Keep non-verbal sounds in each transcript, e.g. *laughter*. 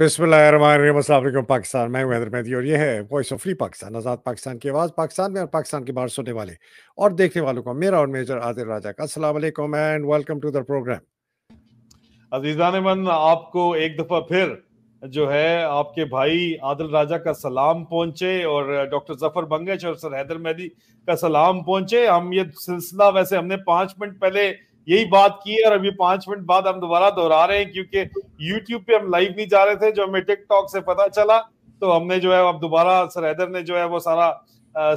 बिस्मिल्लाम पाकिस्तान मैं महदर मेहदी और ये है वॉइस ऑफ फ्री पाकिस्तान आज़ाद पाकिस्तान की आवाज़ पाकिस्तान में और पाकिस्तान के बाहर सुनने वाले और देखने वालों को मेरा और मेजर आदिर राजा का असल and welcome to the program अजीज़ान मन आपको एक दफ़ा फिर जो है आपके भाई आदिल राजा का सलाम पहुंचे और डॉक्टर जफर बंगेश और सर हैदर मेहदी का सलाम पहुंचे हम ये सिलसिला वैसे हमने पाँच मिनट पहले यही बात की है और अभी पांच मिनट बाद हम दोबारा दोहरा रहे हैं क्योंकि यूट्यूब पे हम लाइव नहीं जा रहे थे जो हमें टिकटॉक से पता चला तो हमने जो है अब दोबारा सर हैदर ने जो है वो सारा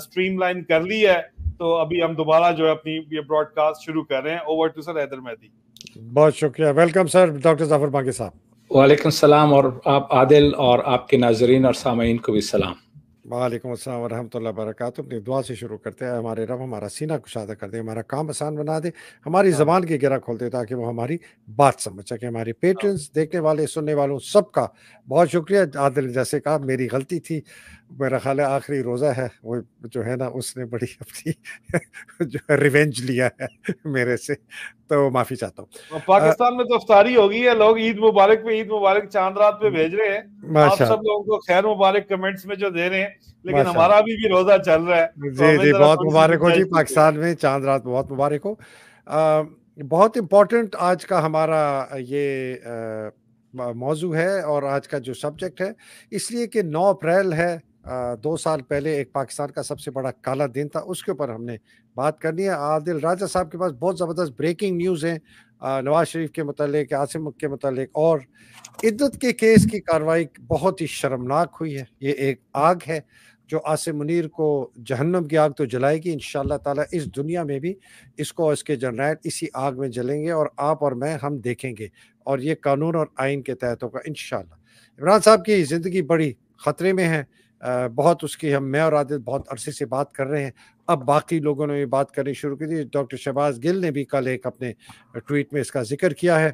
स्ट्रीम लाइन कर ली है तो अभी हम दोबारा जो है अपनी ये ब्रॉडकास्ट शुरू कर रहे हैं over to sir Haider Mehdi बहुत शुक्रिया वेलकम सर डॉक्टर जाफर बाकी साहब वालेकुम सलाम और आप आदिल और आपके नाजरीन और सामीन को भी सलाम वालेकुम अस्सलाम वरहमतुल्लाह बरकातहू अपनी दुआ से शुरू करते हैं हमारे रब हमारा सीना कुशादा कर दे हमारा काम आसान बना दे हमारी हाँ। ज़बान की गिरा खोल दे ताकि वो हमारी बात समझ सके हमारे पेटर्न हाँ। देखने वाले सुनने वालों सबका बहुत शुक्रिया आदिल जैसे कहा मेरी गलती थी मेरा ख्याल है आखिरी रोज़ा है वो जो है ना उसने बड़ी अपनी *laughs* जो है रिवेंज लिया है मेरे से तो माफ़ी चाहता हूँ पाकिस्तान आ, में तो अफ्तारी होगी है लोग ईद मुबारक पे ईद मुबारक चांद रात पे भेज रहे हैं आप सब लोगों को खैर मुबारक कमेंट्स में जो दे रहे हैं लेकिन हमारा अभी भी रोज़ा चल रहा है जी तो जी बहुत मुबारक हो जी पाकिस्तान में चांद रात बहुत मुबारक हो बहुत इम्पोर्टेंट आज का हमारा ये मौजू है और आज का जो सब्जेक्ट है इसलिए कि 9 अप्रैल है दो साल पहले एक पाकिस्तान का सबसे बड़ा काला दिन था उसके ऊपर हमने बात करनी है आदिल राजा साहब के पास बहुत ज़बरदस्त ब्रेकिंग न्यूज़ है नवाज शरीफ के मतलब आसिम के मतलब और इद्दत के केस की कार्रवाई बहुत ही शर्मनाक हुई है ये एक आग है जो आसिम मुनीर को जहन्नम की आग तो जलाएगी इन ताला इस दुनिया में भी इसको और इसके जनरल इसी आग में जलेंगे और आप और मैं हम देखेंगे और ये कानून और आइन के तहत होगा इन इमरान साहब की ज़िंदगी बड़ी ख़तरे में है बहुत उसकी हम मैं और आदित बहुत अरसे से बात कर रहे हैं अब बाकी लोगों ने भी बात करनी शुरू की थी डॉक्टर शहबाज गिल ने भी कल एक अपने ट्वीट में इसका जिक्र किया है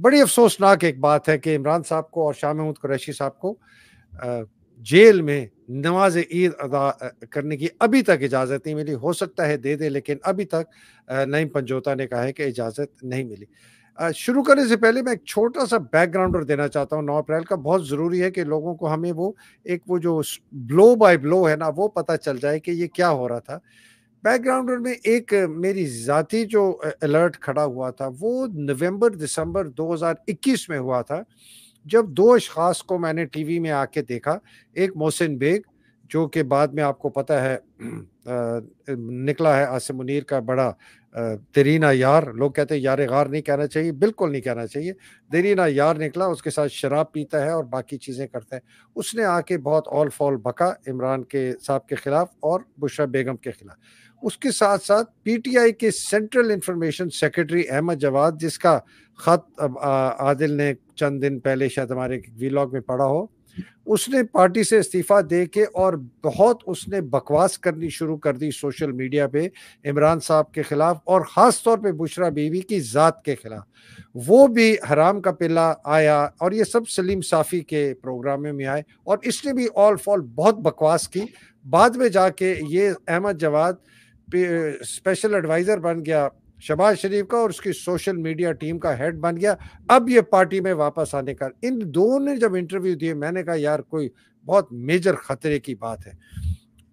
बड़ी अफसोसनाक एक बात है कि इमरान साहब को और शाह महमूद कुरैशी साहब को जेल में नमाज ईद अदा करने की अभी तक इजाज़त नहीं मिली हो सकता है दे दे लेकिन अभी तक नईम पंजोता ने कहा है कि इजाज़त नहीं मिली शुरू करने से पहले मैं एक छोटा सा बैकग्राउंड और देना चाहता हूँ नौ अप्रैल का बहुत ज़रूरी है कि लोगों को हमें वो एक वो जो ब्लो बाय ब्लो है ना वो पता चल जाए कि ये क्या हो रहा था बैकग्राउंड में एक मेरी ज़ाती जो अलर्ट खड़ा हुआ था वो नवंबर दिसंबर 2021 में हुआ था जब दो अशास को मैंने टीवी में आके देखा एक मोहसिन बेग जो कि बाद में आपको पता है *clears throat* निकला है आसिम मुनीर का बड़ा तेरीना यार लोग कहते हैं यार गार नहीं कहना चाहिए बिल्कुल नहीं कहना चाहिए तेरीना यार निकला उसके साथ शराब पीता है और बाकी चीज़ें करते हैं उसने आके बहुत ऑल फॉल बका इमरान के साहब के ख़िलाफ़ और बुशरा बेगम के ख़िलाफ़ उसके साथ साथ पीटीआई के central information secretary Ahmad Jawad जिसका ख़त आदिल ने चंद दिन पहले शायद हमारे वीलॉग में पढ़ा हो उसने पार्टी से इस्तीफा दे के और बहुत उसने बकवास करनी शुरू कर दी सोशल मीडिया पे इमरान साहब के ख़िलाफ़ और ख़ास तौर पे बुशरा बीवी की ज़ात के ख़िलाफ़ वो भी हराम का पिल्ला आया और ये सब सलीम साफ़ी के प्रोग्राम में आए और इसने भी ऑल फॉल बहुत बकवास की बाद में जाके ये अहमद जवाद स्पेशल एडवाइज़र बन गया शबाज शरीफ का और उसकी सोशल मीडिया टीम का हेड बन गया अब ये पार्टी में वापस आने का इन दोनों ने जब इंटरव्यू दिए मैंने कहा यार कोई बहुत मेजर खतरे की बात है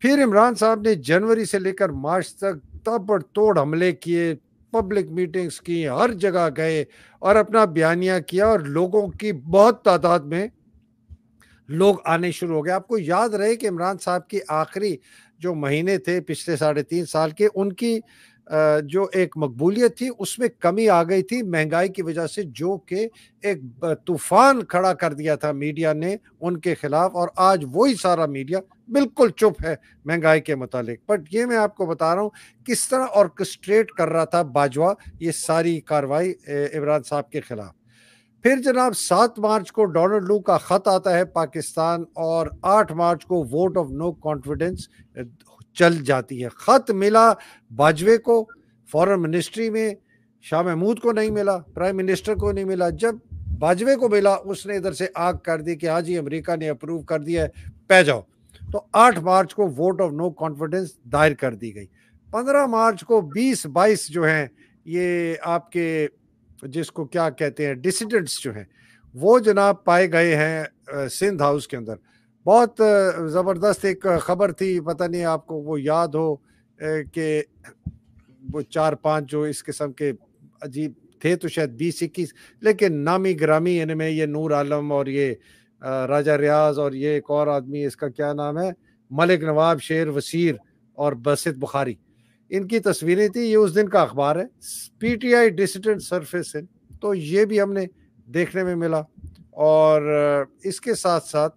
फिर इमरान साहब ने जनवरी से लेकर मार्च तक तब तोड़ हमले किए पब्लिक मीटिंग्स की हर जगह गए और अपना बयानिया किया और लोगों की बहुत तादाद में लोग आने शुरू हो गए आपको याद रहे कि इमरान साहब की आखिरी जो महीने थे पिछले साढ़े तीन साल के उनकी जो एक मकबूलियत थी उसमें कमी आ गई थी महंगाई की वजह से जो कि एक तूफान खड़ा कर दिया था मीडिया ने उनके खिलाफ और आज वही सारा मीडिया बिल्कुल चुप है महंगाई के मतलब बट ये मैं आपको बता रहा हूँ किस तरह ऑर्कस्ट्रेट कर रहा था बाजवा ये सारी कार्रवाई इमरान साहब के खिलाफ फिर जनाब सात मार्च को डोनाल्ड लू का ख़त आता है पाकिस्तान और आठ मार्च को वोट ऑफ नो कॉन्फिडेंस चल जाती है ख़त मिला बाजवे को फॉरेन मिनिस्ट्री में शाह महमूद को नहीं मिला प्राइम मिनिस्टर को नहीं मिला जब बाजवे को मिला उसने इधर से आग कर दी कि हाँ जी अमेरिका ने अप्रूव कर दिया है पै जाओ तो 8 मार्च को वोट ऑफ नो कॉन्फिडेंस दायर कर दी गई 15 मार्च को 20 22 जो हैं ये आपके जिसको क्या कहते हैं डिसिडेंट्स जो हैं वो जनाब पाए गए हैं सिंध हाउस के अंदर बहुत ज़बरदस्त एक ख़बर थी पता नहीं आपको वो याद हो कि वो चार पांच जो इस किस्म के अजीब थे तो शायद बीस इक्कीस लेकिन नामी ग्रामी इनमें ये नूर आलम और ये राजा रियाज और ये एक और आदमी इसका क्या नाम है मलिक नवाब शेर वसीर और बसित बुखारी इनकी तस्वीरें थी ये उस दिन का अखबार है P T I dissident surface तो ये भी हमने देखने में मिला और इसके साथ साथ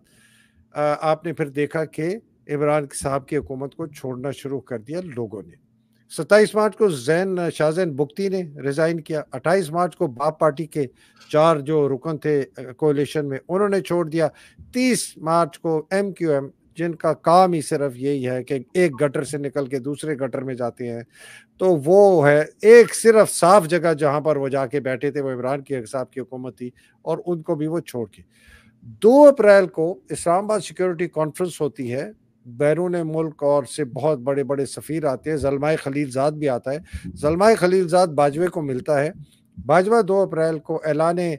आपने फिर देखा कि इमरान साहब की हुकूमत को छोड़ना शुरू कर दिया लोगों ने सत्ताईस मार्च को जैन शाहजैन बुख्ती ने रिज़ाइन किया अट्ठाईस मार्च को बाप पार्टी के चार जो रुकन थे कोलेशन में उन्होंने छोड़ दिया तीस मार्च को एम क्यू एम जिनका काम ही सिर्फ यही है कि एक गटर से निकल के दूसरे गटर में जाते हैं तो वो है एक सिर्फ साफ जगह जहां पर वो जाके बैठे थे वो इमरान की साहब की हुकूमत थी और उनको भी वो छोड़ के दो अप्रैल को इस्लामाबाद सिक्योरिटी कॉन्फ्रेंस होती है बैरून मुल्क और से बहुत बड़े बड़े सफ़ीर आते हैं जलमाए खलीलजाद भी आता है जलमाए खलीलजाद बाजवे को मिलता है बाजवा दो अप्रैल को ऐलान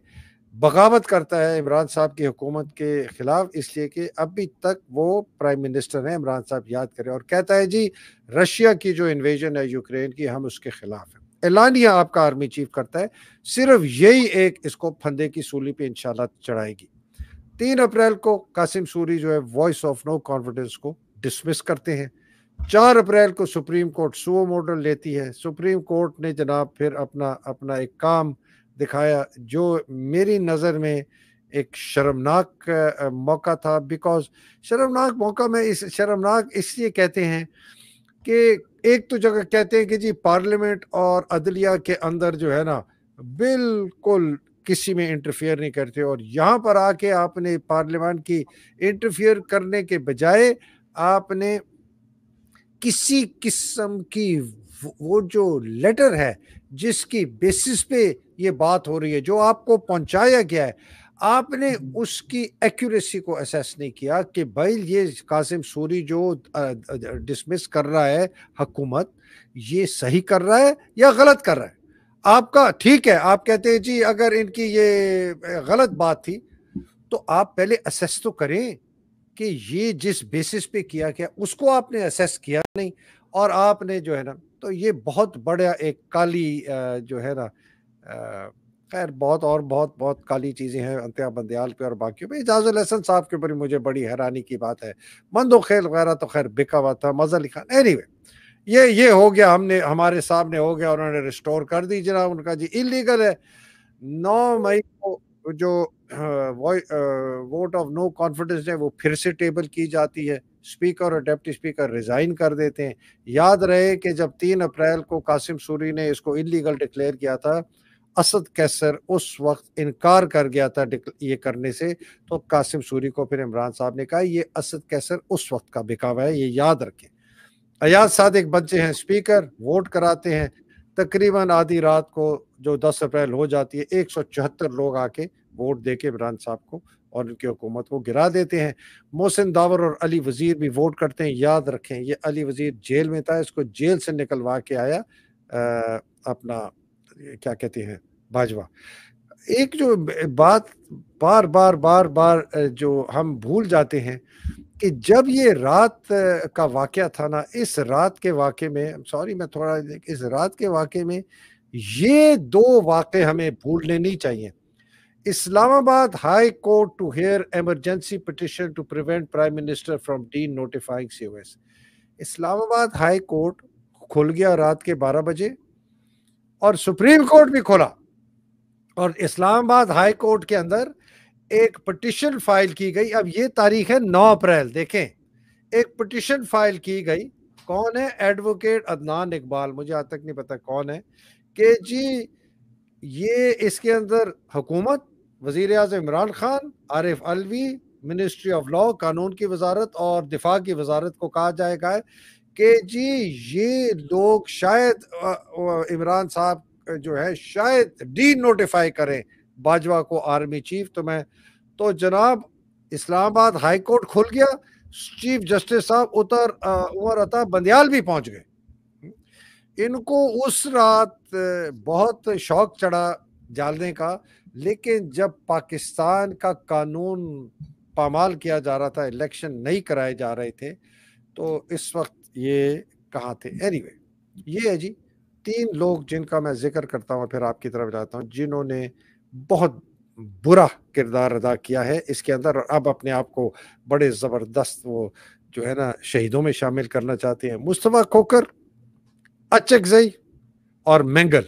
बगावत करता है इमरान साहब की हुकूमत के ख़िलाफ़ इसलिए कि अभी तक वो प्राइम मिनिस्टर हैं इमरान साहब याद करें और कहता है जी रशिया की जो इन्वेजन है यूक्रेन की हम उसके ख़िलाफ़ हैं ऐलान यह आपका आर्मी चीफ करता है सिर्फ यही एक इसको फंदे की सूली पे इंशाल्लाह चढ़ाएगी तीन अप्रैल को कासिम सूरी जो है वॉइस ऑफ नो कॉन्फिडेंस को डिसमिस करते हैं चार अप्रैल को सुप्रीम कोर्ट सुओ मॉडल लेती है सुप्रीम कोर्ट ने जनाब फिर अपना अपना एक काम दिखाया जो मेरी नज़र में एक शर्मनाक मौका था बिकॉज शर्मनाक मौका में इस शर्मनाक इसलिए कहते हैं कि एक तो जगह कहते हैं कि जी पार्लियामेंट और अदलिया के अंदर जो है ना बिल्कुल किसी में इंटरफेयर नहीं करते और यहाँ पर आके आपने पार्लियामान की इंटरफेयर करने के बजाय आपने किसी किस्म की वो जो लेटर है जिसकी बेसिस पे ये बात हो रही है जो आपको पहुंचाया गया है आपने हम्म। उसकी एक्यूरेसी को असेस नहीं किया कि भाई ये कासिम सूरी जो डिसमिस कर रहा है हकूमत ये सही कर रहा है या गलत कर रहा है आपका ठीक है आप कहते हैं जी अगर इनकी ये गलत बात थी तो आप पहले असेस तो करें कि ये जिस बेसिस पे किया गया उसको आपने असेस किया नहीं और आपने जो है ना तो ये बहुत बड़ा एक काली जो है ना खैर बहुत और बहुत बहुत काली चीज़ें हैं अंत्या बंदयाल पे और बाकी पे इजाज़ लहसन साहब के ऊपर मुझे बड़ी हैरानी की बात है मंदो खेल वगैरह तो खैर बिका हुआ था मज़ा लिखा एनी anyway, ये ये हो गया हमने हमारे सामने हो गया उन्होंने रिस्टोर कर दी जनाब उनका जी इलीगल है नौ मई को जो वोट ऑफ नो कॉन्फिडेंस है वो फिर से टेबल की जाती है स्पीकर और डेप्टी स्पीकर रिज़ाइन कर देते हैं याद रहे कि जब तीन अप्रैल को कासिम सूरी ने इसको इलीगल डिक्लेयर किया था असद कैसर उस वक्त इनकार कर गया था ये करने से तो कासिम सूरी को फिर इमरान साहब ने कहा ये असद कैसर उस वक्त का बिकावा है ये याद रखें अयाज सादिक बच्चे हैं स्पीकर वोट कराते हैं तकरीबन आधी रात को जो 10 अप्रैल हो जाती है एक लोग आके वोट दे के इमरान साहब को और उनकी हुकूमत को गिरा देते हैं मोहसिन दावर और अली वज़ीर भी वोट करते हैं याद रखें ये अली वज़ीर जेल में था इसको जेल से निकलवा के आया आ, अपना क्या कहते हैं बाजवा एक जो बात बार बार बार बार जो हम भूल जाते हैं कि जब ये रात का वाक़ था ना इस रात के वाक्य में सॉरी मैं थोड़ा इस रात के वाक़े में ये दो वाक़े हमें भूलने नहीं चाहिए Islamabad high court to hear emergency petition to prevent prime minister from denotifying COAS Islamabad high court खुल गया रात के 12 बजे और सुप्रीम कोर्ट भी खोला और इस्लामाबाद हाई कोर्ट के अंदर एक पटिशन फाइल की गई अब ये तारीख है 9 अप्रैल देखें एक पटिशन फाइल की गई कौन है एडवोकेट अदनान इकबाल मुझे आज तक नहीं पता कौन है कि जी ये इसके अंदर हुकूमत वजीर अजम Imran Khan Arif Alvi ministry of law कानून की वजारत और दिफा की वजारत को कहा जाएगा कि जी ये लोग शायद इमरान साहब जो है शायद डी नोटिफाई करें बाजवा को आर्मी चीफ तो मैं तो जनाब इस्लामाबाद हाई कोर्ट खुल गया चीफ जस्टिस साहब उतर उमर अता बंदयाल भी पहुंच गए इनको उस रात बहुत शौक चढ़ा जालने का लेकिन जब पाकिस्तान का कानून पामाल किया जा रहा था इलेक्शन नहीं कराए जा रहे थे तो इस वक्त ये कहाँ थे एनीवे anyway, ये है जी तीन लोग जिनका मैं जिक्र करता हूँ फिर आपकी तरफ जाता हूँ जिन्होंने बहुत बुरा किरदार अदा किया है इसके अंदर और अब अपने आप को बड़े ज़बरदस्त वो जो है ना शहीदों में शामिल करना चाहते हैं मुस्तफ़ा खोकर अचकजई और मैंगल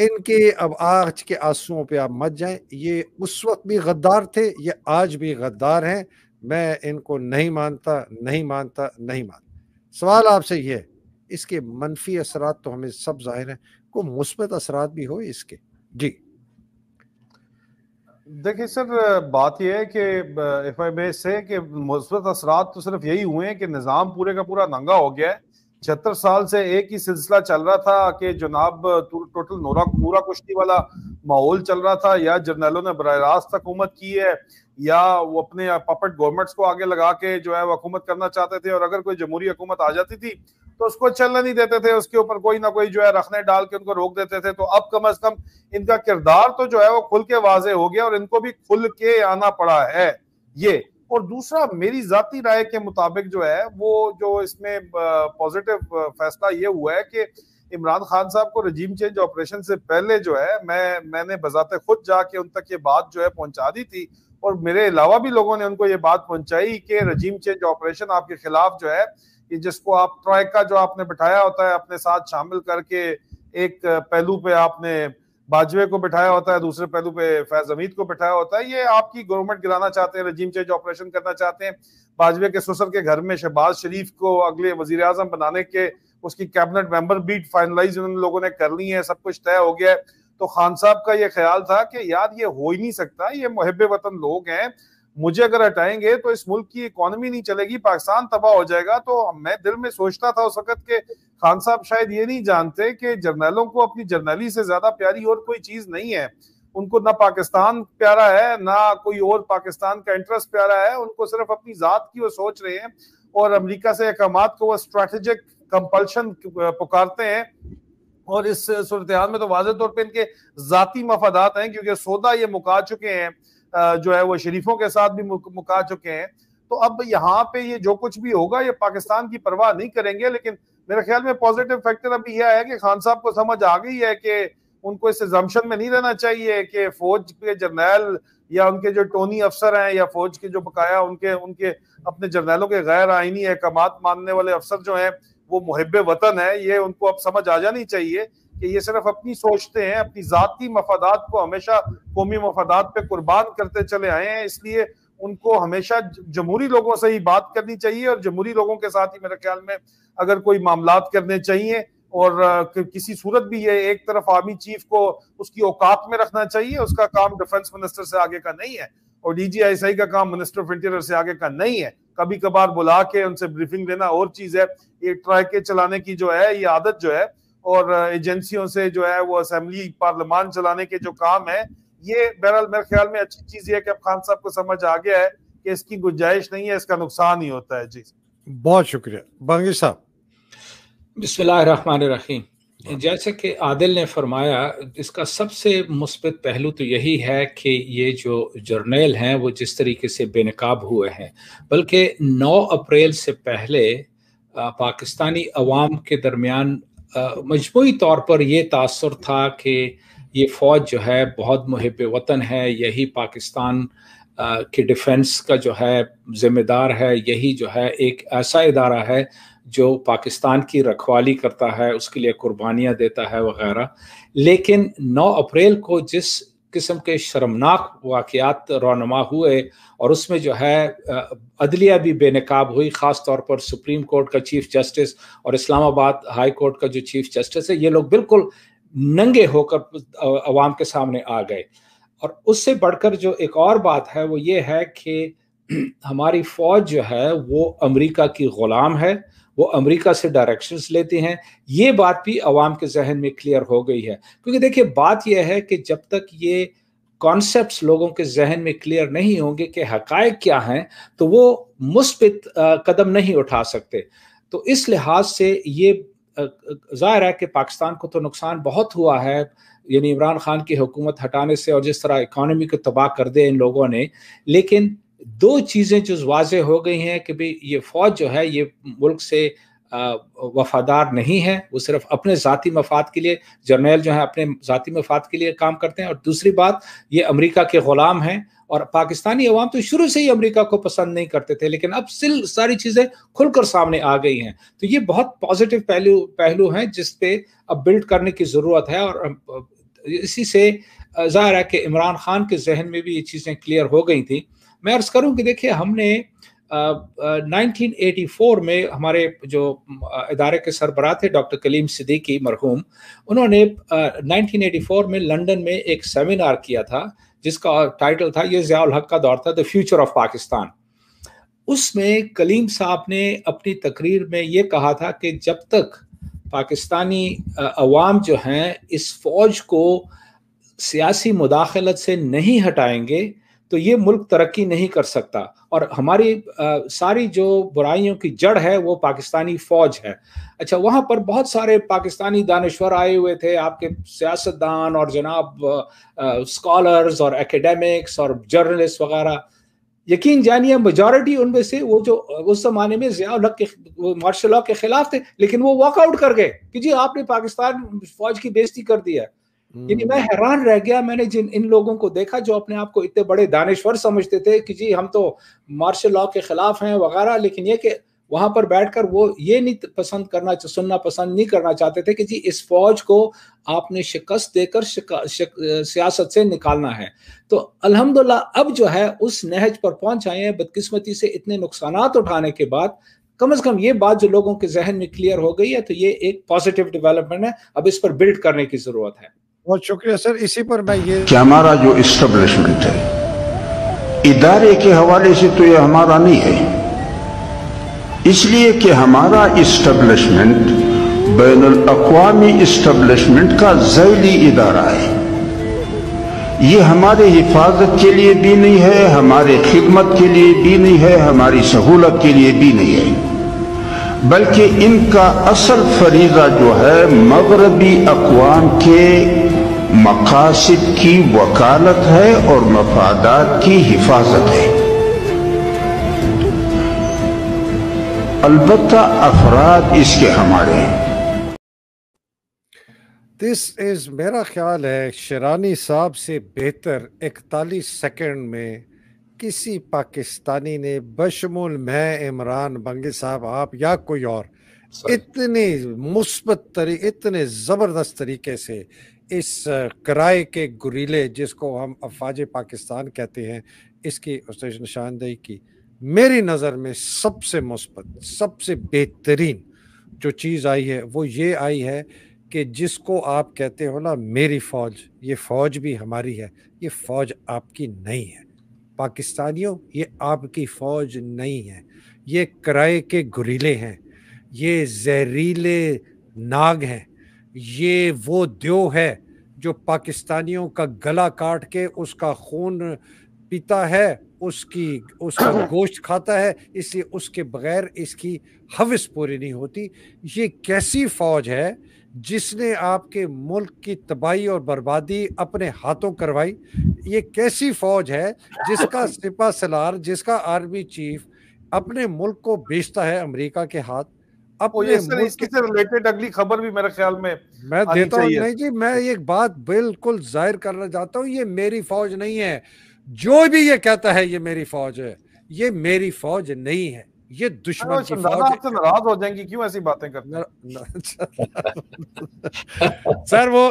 इनके अब आज के आंसुओं पे आप मत जाएं ये उस वक्त भी गद्दार थे ये आज भी गद्दार हैं मैं इनको नहीं मानता नहीं मानता नहीं मानता सवाल आपसे ये है इसके मनफी असरात तो हमें सब जाहिर हैं को मुस्बत असरात भी हो इसके जी देखिए सर बात यह है कि एफ आई बी से कि मुस्बत असरात तो सिर्फ यही हुए हैं कि निज़ाम पूरे का पूरा नंगा हो गया है छहत्तर साल से एक ही सिलसिला चल रहा था कि जनाब तो, टोटल नोरा नूरा कुश्ती वाला माहौल चल रहा था या जर्नलों ने बर रास्त हकूमत की है या वो अपने पपट गवर्नमेंट्स को आगे लगा के जो है वो हकूमत करना चाहते थे और अगर कोई जमहूरी हुकूमत आ जाती थी तो उसको चलने नहीं देते थे उसके ऊपर कोई ना कोई जो है रखने डाल के उनको रोक देते थे तो अब कम अज कम इनका किरदार तो जो है वो खुल के वाजे हो गया और इनको भी खुल के आना पड़ा है ये और दूसरा मेरी जाति राय के मुताबिक जो है वो जो इसमें पॉजिटिव फैसला ये हुआ है कि इमरान खान साहब को रजीम चेंज ऑपरेशन से पहले जो है मैं मैंने बजाते खुद जाके उन तक ये बात जो है पहुंचा दी थी और मेरे अलावा भी लोगों ने उनको ये बात पहुंचाई कि रजीम चेंज ऑपरेशन आपके खिलाफ जो है कि जिसको आप ट्रायका जो आपने बिठाया होता है अपने साथ शामिल करके एक पहलू पे आपने बाजवे को बिठाया होता है दूसरे पहलू पे फैज हमीद को बिठाया होता है ये आपकी गवर्नमेंट गिराना चाहते हैं रजीम चेंज ऑपरेशन करना चाहते हैं बाजवे के ससुर के घर में शहबाज शरीफ को अगले वजीर आजम बनाने के उसकी कैबिनेट मेंबर भी फाइनलाइज उन लोगों ने कर ली है सब कुछ तय हो गया है तो खान साहब का ये ख्याल था कि यार ये हो ही नहीं सकता ये मुहब वतन लोग हैं मुझे अगर हटाएंगे तो इस मुल्क की इकोनॉमी नहीं चलेगी पाकिस्तान तबाह हो जाएगा तो मैं दिल में सोचता था उस वक्त के खान साहब शायद ये नहीं जानते कि जर्नलों को अपनी जर्नली से ज्यादा प्यारी और कोई चीज नहीं है उनको ना पाकिस्तान प्यारा है ना कोई और पाकिस्तान का इंटरेस्ट प्यारा है उनको सिर्फ अपनी जात की वो सोच रहे हैं और अमेरिका से अहकाम को वो स्ट्रेटेजिक कंपल्शन पुकारते हैं और इस सूरत में तो वाज तौर पर इनके जाती मफादात हैं क्योंकि सौदा ये मुका चुके हैं जो है वो शरीफों के साथ भी मुका चुके हैं तो अब यहाँ पे ये जो कुछ भी होगा ये पाकिस्तान की परवाह नहीं करेंगे लेकिन मेरे ख्याल में पॉजिटिव फैक्टर अब यह है कि खान साहब को समझ आ गई है कि उनको इस जमशन में नहीं रहना चाहिए कि फौज के जर्नैल या उनके जो टोनी अफसर हैं या फौज के जो बकाया उनके उनके अपने जर्नैलों के गैर आइनी अहकाम मानने वाले अफसर जो हैं वो मुहब वतन है ये उनको अब समझ आ जानी चाहिए कि ये सिर्फ अपनी सोचते हैं अपनी जाती मफादात को हमेशा कौमी मफादात पे कुर्बान करते चले आए हैं इसलिए उनको हमेशा जमहूरी लोगों से ही बात करनी चाहिए और जमहूरी लोगों के साथ ही मेरे ख्याल में अगर कोई मामला करने चाहिए और किसी सूरत भी ये एक तरफ आर्मी चीफ को उसकी औकात में रखना चाहिए उसका काम डिफेंस मिनिस्टर से आगे का नहीं है और डीजीआईएसआई का काम मिनिस्टर ऑफ इंटीरियर से आगे का नहीं है कभी कभार बुला के उनसे ब्रीफिंग देना और चीज है ये ट्रैके चलाने की जो है ये आदत जो है और एजेंसियों से जो है वो असम्बली पार्लियामान चलाने के जो काम है ये बहरहाल मेरे ख्याल में अच्छी चीज ये है कि अब खान साहब को समझ आ गया है कि इसकी गुंजाइश नहीं है इसका नुकसान ही होता है जी बहुत शुक्रिया बंगी साहब रहीम जैसे कि आदिल ने फरमाया इसका सबसे मुस्बत पहलू तो यही है कि ये जो जर्नेल हैं वो जिस तरीके से बेनकाब हुए हैं बल्कि 9 अप्रैल से पहले पाकिस्तानी अवाम के दरमियान मजमू तौर पर यह तासर था कि ये फ़ौज जो है बहुत मुहब वतन है यही पाकिस्तान की डिफेंस का जो है ज़िम्मेदार है यही जो है एक ऐसा इदारा है जो पाकिस्तान की रखवाली करता है उसके लिए कुर्बानियाँ देता है वगैरह लेकिन 9 अप्रैल को जिस किस्म के शर्मनाक वाकियात रौनमा हुए और उसमें जो है अदलिया भी बेनकाब हुई ख़ास तौर पर सुप्रीम कोर्ट का चीफ जस्टिस और इस्लामाबाद हाई कोर्ट का जो चीफ जस्टिस है ये लोग बिल्कुल नंगे होकर अवाम के सामने आ गए और उससे बढ़कर जो एक और बात है वो ये है कि *clears throat* हमारी फौज जो है वो अमेरिका की ग़ुलाम है वो अमेरिका से डायरेक्शंस लेते हैं ये बात भी अवाम के जहन में क्लियर हो गई है क्योंकि देखिए बात यह है कि जब तक ये कॉन्सेप्ट्स लोगों के जहन में क्लियर नहीं होंगे कि हकायक क्या हैं तो वो मुस्बित कदम नहीं उठा सकते तो इस लिहाज से ये जाहिर है कि पाकिस्तान को तो नुकसान बहुत हुआ है यानी इमरान खान की हुकूमत हटाने से और जिस तरह इकानमी को तबाह कर दे इन लोगों ने लेकिन दो चीज़ें जो वाज हो गई हैं कि भाई ये फौज जो है ये मुल्क से वफादार नहीं है वो सिर्फ अपने ज़ाती मफाद के लिए जर्नल जो है अपने ज़ाती मफाद के लिए काम करते हैं और दूसरी बात ये अमेरिका के ग़ुलाम हैं और पाकिस्तानी अवाम तो शुरू से ही अमेरिका को पसंद नहीं करते थे लेकिन अब सिल सारी चीज़ें खुलकर सामने आ गई हैं तो ये बहुत पॉजिटिव पहलू पहलू हैं जिस पे अब बिल्ड करने की ज़रूरत है और इसी से ज़ाहिर है कि इमरान खान के जहन में भी ये चीज़ें क्लियर हो गई थी मैं अर्ज करूं कि देखिए हमने नाइनटीन एटी फोर में हमारे जो इदारे के सरबरा थे डॉक्टर कलीम सिद्दीकी मरहूम उन्होंने नाइनटीन एटी फोर में लंदन में एक सेमिनार किया था जिसका टाइटल था ये ज़ियाल हक का दौर था द फ्यूचर ऑफ पाकिस्तान उसमें कलीम साहब ने अपनी तकरीर में ये कहा था कि जब तक पाकिस्तानी अवाम जो हैं इस फौज को सियासी मुदाखलत से नहीं हटाएंगे तो ये मुल्क तरक्की नहीं कर सकता और हमारी आ, सारी जो बुराइयों की जड़ है वो पाकिस्तानी फौज है अच्छा वहाँ पर बहुत सारे पाकिस्तानी दानश्वर आए हुए थे आपके सियासतदान और जनाब स्कॉलर्स और एकेडमिक्स और जर्नलिस्ट वगैरह यकीन जानिए मेजॉरिटी उनमें से वो जो उस जमाने में जिया के मार्शल लॉ के खिलाफ थे लेकिन वो वॉकआउट कर गए कि जी आपने पाकिस्तान फौज की बेजती कर दी है यानी मैं हैरान रह गया मैंने जिन इन लोगों को देखा जो अपने आप को इतने बड़े दानश्वर समझते थे कि जी हम तो मार्शल लॉ के खिलाफ हैं वगैरह लेकिन ये कि वहां पर बैठकर वो ये नहीं पसंद करना सुनना पसंद नहीं करना चाहते थे कि जी इस फौज को आपने शिकस्त देकर सियासत से निकालना है तो अल्हम्दुलिल्लाह अब जो है उस नहज पर पहुंच आए हैं बदकिस्मती से इतने नुकसान उठाने के बाद कम से कम ये बात जो लोगों के जहन में क्लियर हो गई है तो ये एक पॉजिटिव डेवलपमेंट है अब इस पर बिल्ड करने की जरूरत है बहुत शुक्रिया सर इसी पर मैं ये कि हमारा जो इस्टेब्लिशमेंट है इदारे के हवाले से तो ये हमारा नहीं है इसलिए कि हमारा इस्टेब्लिशमेंट बैन अवी इस्टेब्लिशमेंट का जैली इदारा है ये हमारे हिफाजत के लिए भी नहीं है हमारे खिदमत के लिए भी नहीं है हमारी सहूलत के लिए भी नहीं है बल्कि इनका असल फरीजा जो है मगरबी अकवाम के मकासद की वकालत है और मफादात की हिफाजत है अलबत् अफराद इसके हमारे हैं दिस इज मेरा ख्याल है शरानी साहब से बेहतर इकतालीस सेकेंड में किसी पाकिस्तानी ने बशमूल मैं इमरान बंगे साहब आप या कोई और इतने मुस्बत तरी इतने ज़बरदस्त तरीके से इस कराए के गुरीले जिसको हम अफवाज पाकिस्तान कहते हैं इसकी उसने निशानदेही की मेरी नज़र में सबसे मुस्बत सबसे बेहतरीन जो चीज़ आई है वो ये आई है कि जिसको आप कहते हो ना मेरी फ़ौज ये फ़ौज भी हमारी है ये फ़ौज आपकी नहीं है पाकिस्तानियों ये आपकी फ़ौज नहीं है ये किराए के गुरीले हैं ये जहरीले नाग हैं ये वो द्यो है जो पाकिस्तानियों का गला काट के उसका खून पीता है उसकी उसका *coughs* गोश्त खाता है इसलिए उसके बगैर इसकी हविस पूरी नहीं होती ये कैसी फौज है जिसने आपके मुल्क की तबाही और बर्बादी अपने हाथों करवाई ये कैसी फौज है जिसका *coughs* सिपा सलार जिसका आर्मी चीफ अपने मुल्क को बेचता है अमेरिका के हाथ अब तो ये सर इसके से रिलेटेड अगली खबर भी मेरे ख्याल में मैं देता हूँ नहीं जी मैं एक बात बिल्कुल जाहिर करना चाहता हूँ ये मेरी फौज नहीं है जो भी ये कहता है ये मेरी फौज है ये मेरी फौज नहीं है ये दुश्मन की फौज है नाराज हो जाएंगी क्यों ऐसी बातें करते हैं अच्छा। सर वो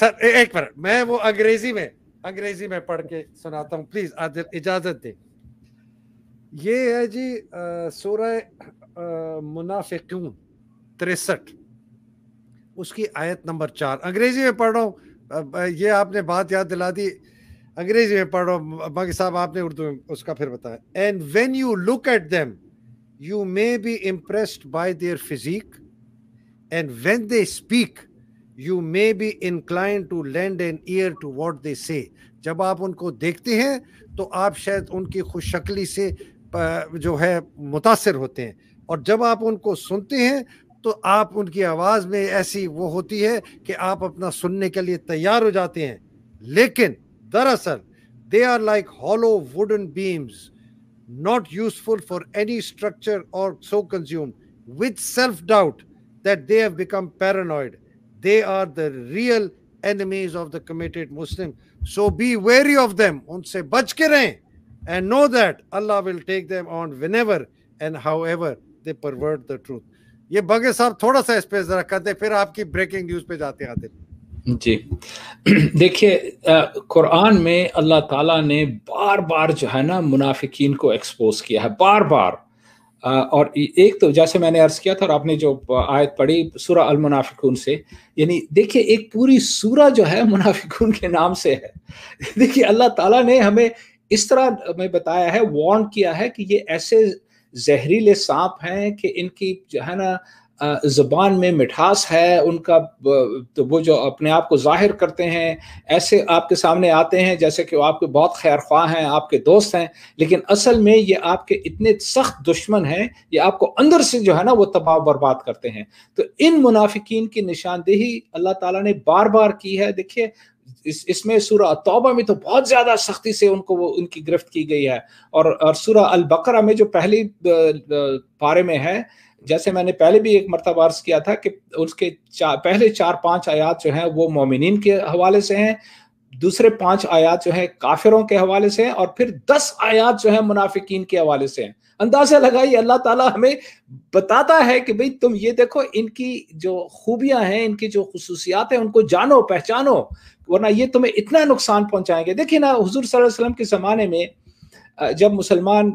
सर एक मिनट मैं वो अंग्रेजी में अंग्रेजी में पढ़ के सुनाता हूँ प्लीज इजाजत दे ये है जी सोरह मुनाफिकून तिरसठ उसकी आयत नंबर चार अंग्रेजी में पढ़ रहा हूँ ये आपने बात याद दिला दी अंग्रेजी में पढ़ रहा हूँ बाकी साहब आपने उर्दू में उसका फिर बताया and when you look at them you may be impressed by their physique and when they speak you may be incline to lend an ear to what they say जब आप उनको देखते हैं तो आप शायद उनकी खुश शक्ली से जो है मुतासर होते हैं और जब आप उनको सुनते हैं तो आप उनकी आवाज़ में ऐसी वो होती है कि आप अपना सुनने के लिए तैयार हो जाते हैं लेकिन दरअसल they are like hollow wooden beams not useful for any structure और so consume with self doubt that they have become paranoid they are the real enemies of the committed Muslim so be wary of them उनसे बच के रहें and know that Allah will take them on whenever and however they pervert the truth. ये बगे साहब थोड़ा सा इस पे जरा कर दे फिर आपकी ब्रेकिंग न्यूज पे जाते आते जी *clears throat* देखिए कुरान में अल्लाह ताला ने बार बार जो है ना मुनाफिकीन को एक्सपोज किया है बार बार आ, और एक तो जैसे मैंने अर्ज किया था और आपने जो आयत पढ़ी सूरा अल मुनाफिकून से यानी देखिए एक पूरी सूरा जो है मुनाफिकून के नाम से है *laughs* देखिए अल्लाह ताला ने हमें इस तरह मैं बताया है वार्न किया है कि ये ऐसे जहरीले सांप हैं कि इनकी जो है ना ज़बान में मिठास है उनका तो वो जो अपने आप को जाहिर करते हैं ऐसे आपके सामने आते हैं जैसे कि वो आपके बहुत खैर ख्वाह हैं आपके दोस्त हैं लेकिन असल में ये आपके इतने सख्त दुश्मन हैं ये आपको अंदर से जो है ना वो तबाह बर्बाद करते हैं तो इन मुनाफिकीन की निशानदेही अल्लाह ताला ने बार बार की है देखिए इस इसमें सूरह तौबा में तो बहुत ज़्यादा सख्ती से उनको वो उनकी गिरफ्त की गई है और और सूरा अल बकरा में जो पहली पारे में है जैसे मैंने पहले भी एक मरतब अर्ज किया था कि उसके चार पहले चार पांच आयात जो हैं वो मोमिन के हवाले से हैं दूसरे पांच आयात जो है काफिरों के हवाले से हैं और फिर दस आयात जो है मुनाफिकीन के हवाले से हैं अंदाजा लगाइए अल्लाह ताला हमें बताता है कि भाई तुम ये देखो इनकी जो खूबियां हैं इनकी जो खसूसियात हैं उनको जानो पहचानो वरना ये तुम्हें इतना नुकसान पहुंचाएंगे देखिए ना हजूर वसल्लम के ज़माने में जब मुसलमान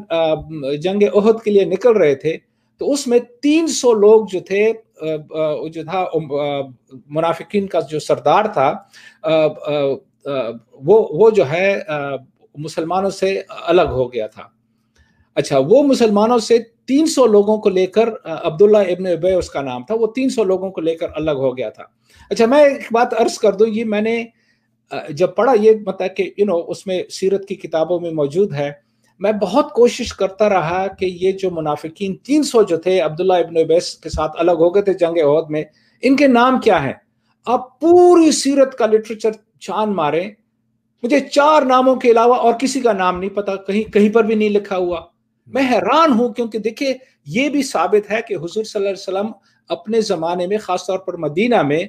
जंग उहद के लिए निकल रहे थे तो उसमें 300 लोग जो थे जो था मुनाफिकीन का जो सरदार था वो वो जो है मुसलमानों से अलग हो गया था अच्छा वो मुसलमानों से 300 लोगों को लेकर अब्दुल्ला इबन उबे उसका नाम था वो 300 लोगों को लेकर अलग हो गया था अच्छा मैं एक बात अर्ज कर दूं ये मैंने जब पढ़ा ये मतलब कि यू नो उसमें सीरत की किताबों में मौजूद है मैं बहुत कोशिश करता रहा कि ये जो मुनाफिकीन 300 जो थे अब्दुल्ला इबन उबैस के साथ अलग हो गए थे जंग अहद में इनके नाम क्या है आप पूरी सीरत का लिटरेचर छान मारें मुझे चार नामों के अलावा और किसी का नाम नहीं पता कहीं कहीं पर भी नहीं लिखा हुआ मैं हैरान हूं क्योंकि देखिए ये भी साबित है कि हुजूर सल्लल्लाहु अपने ज़माने में ख़ासतौर पर मदीना में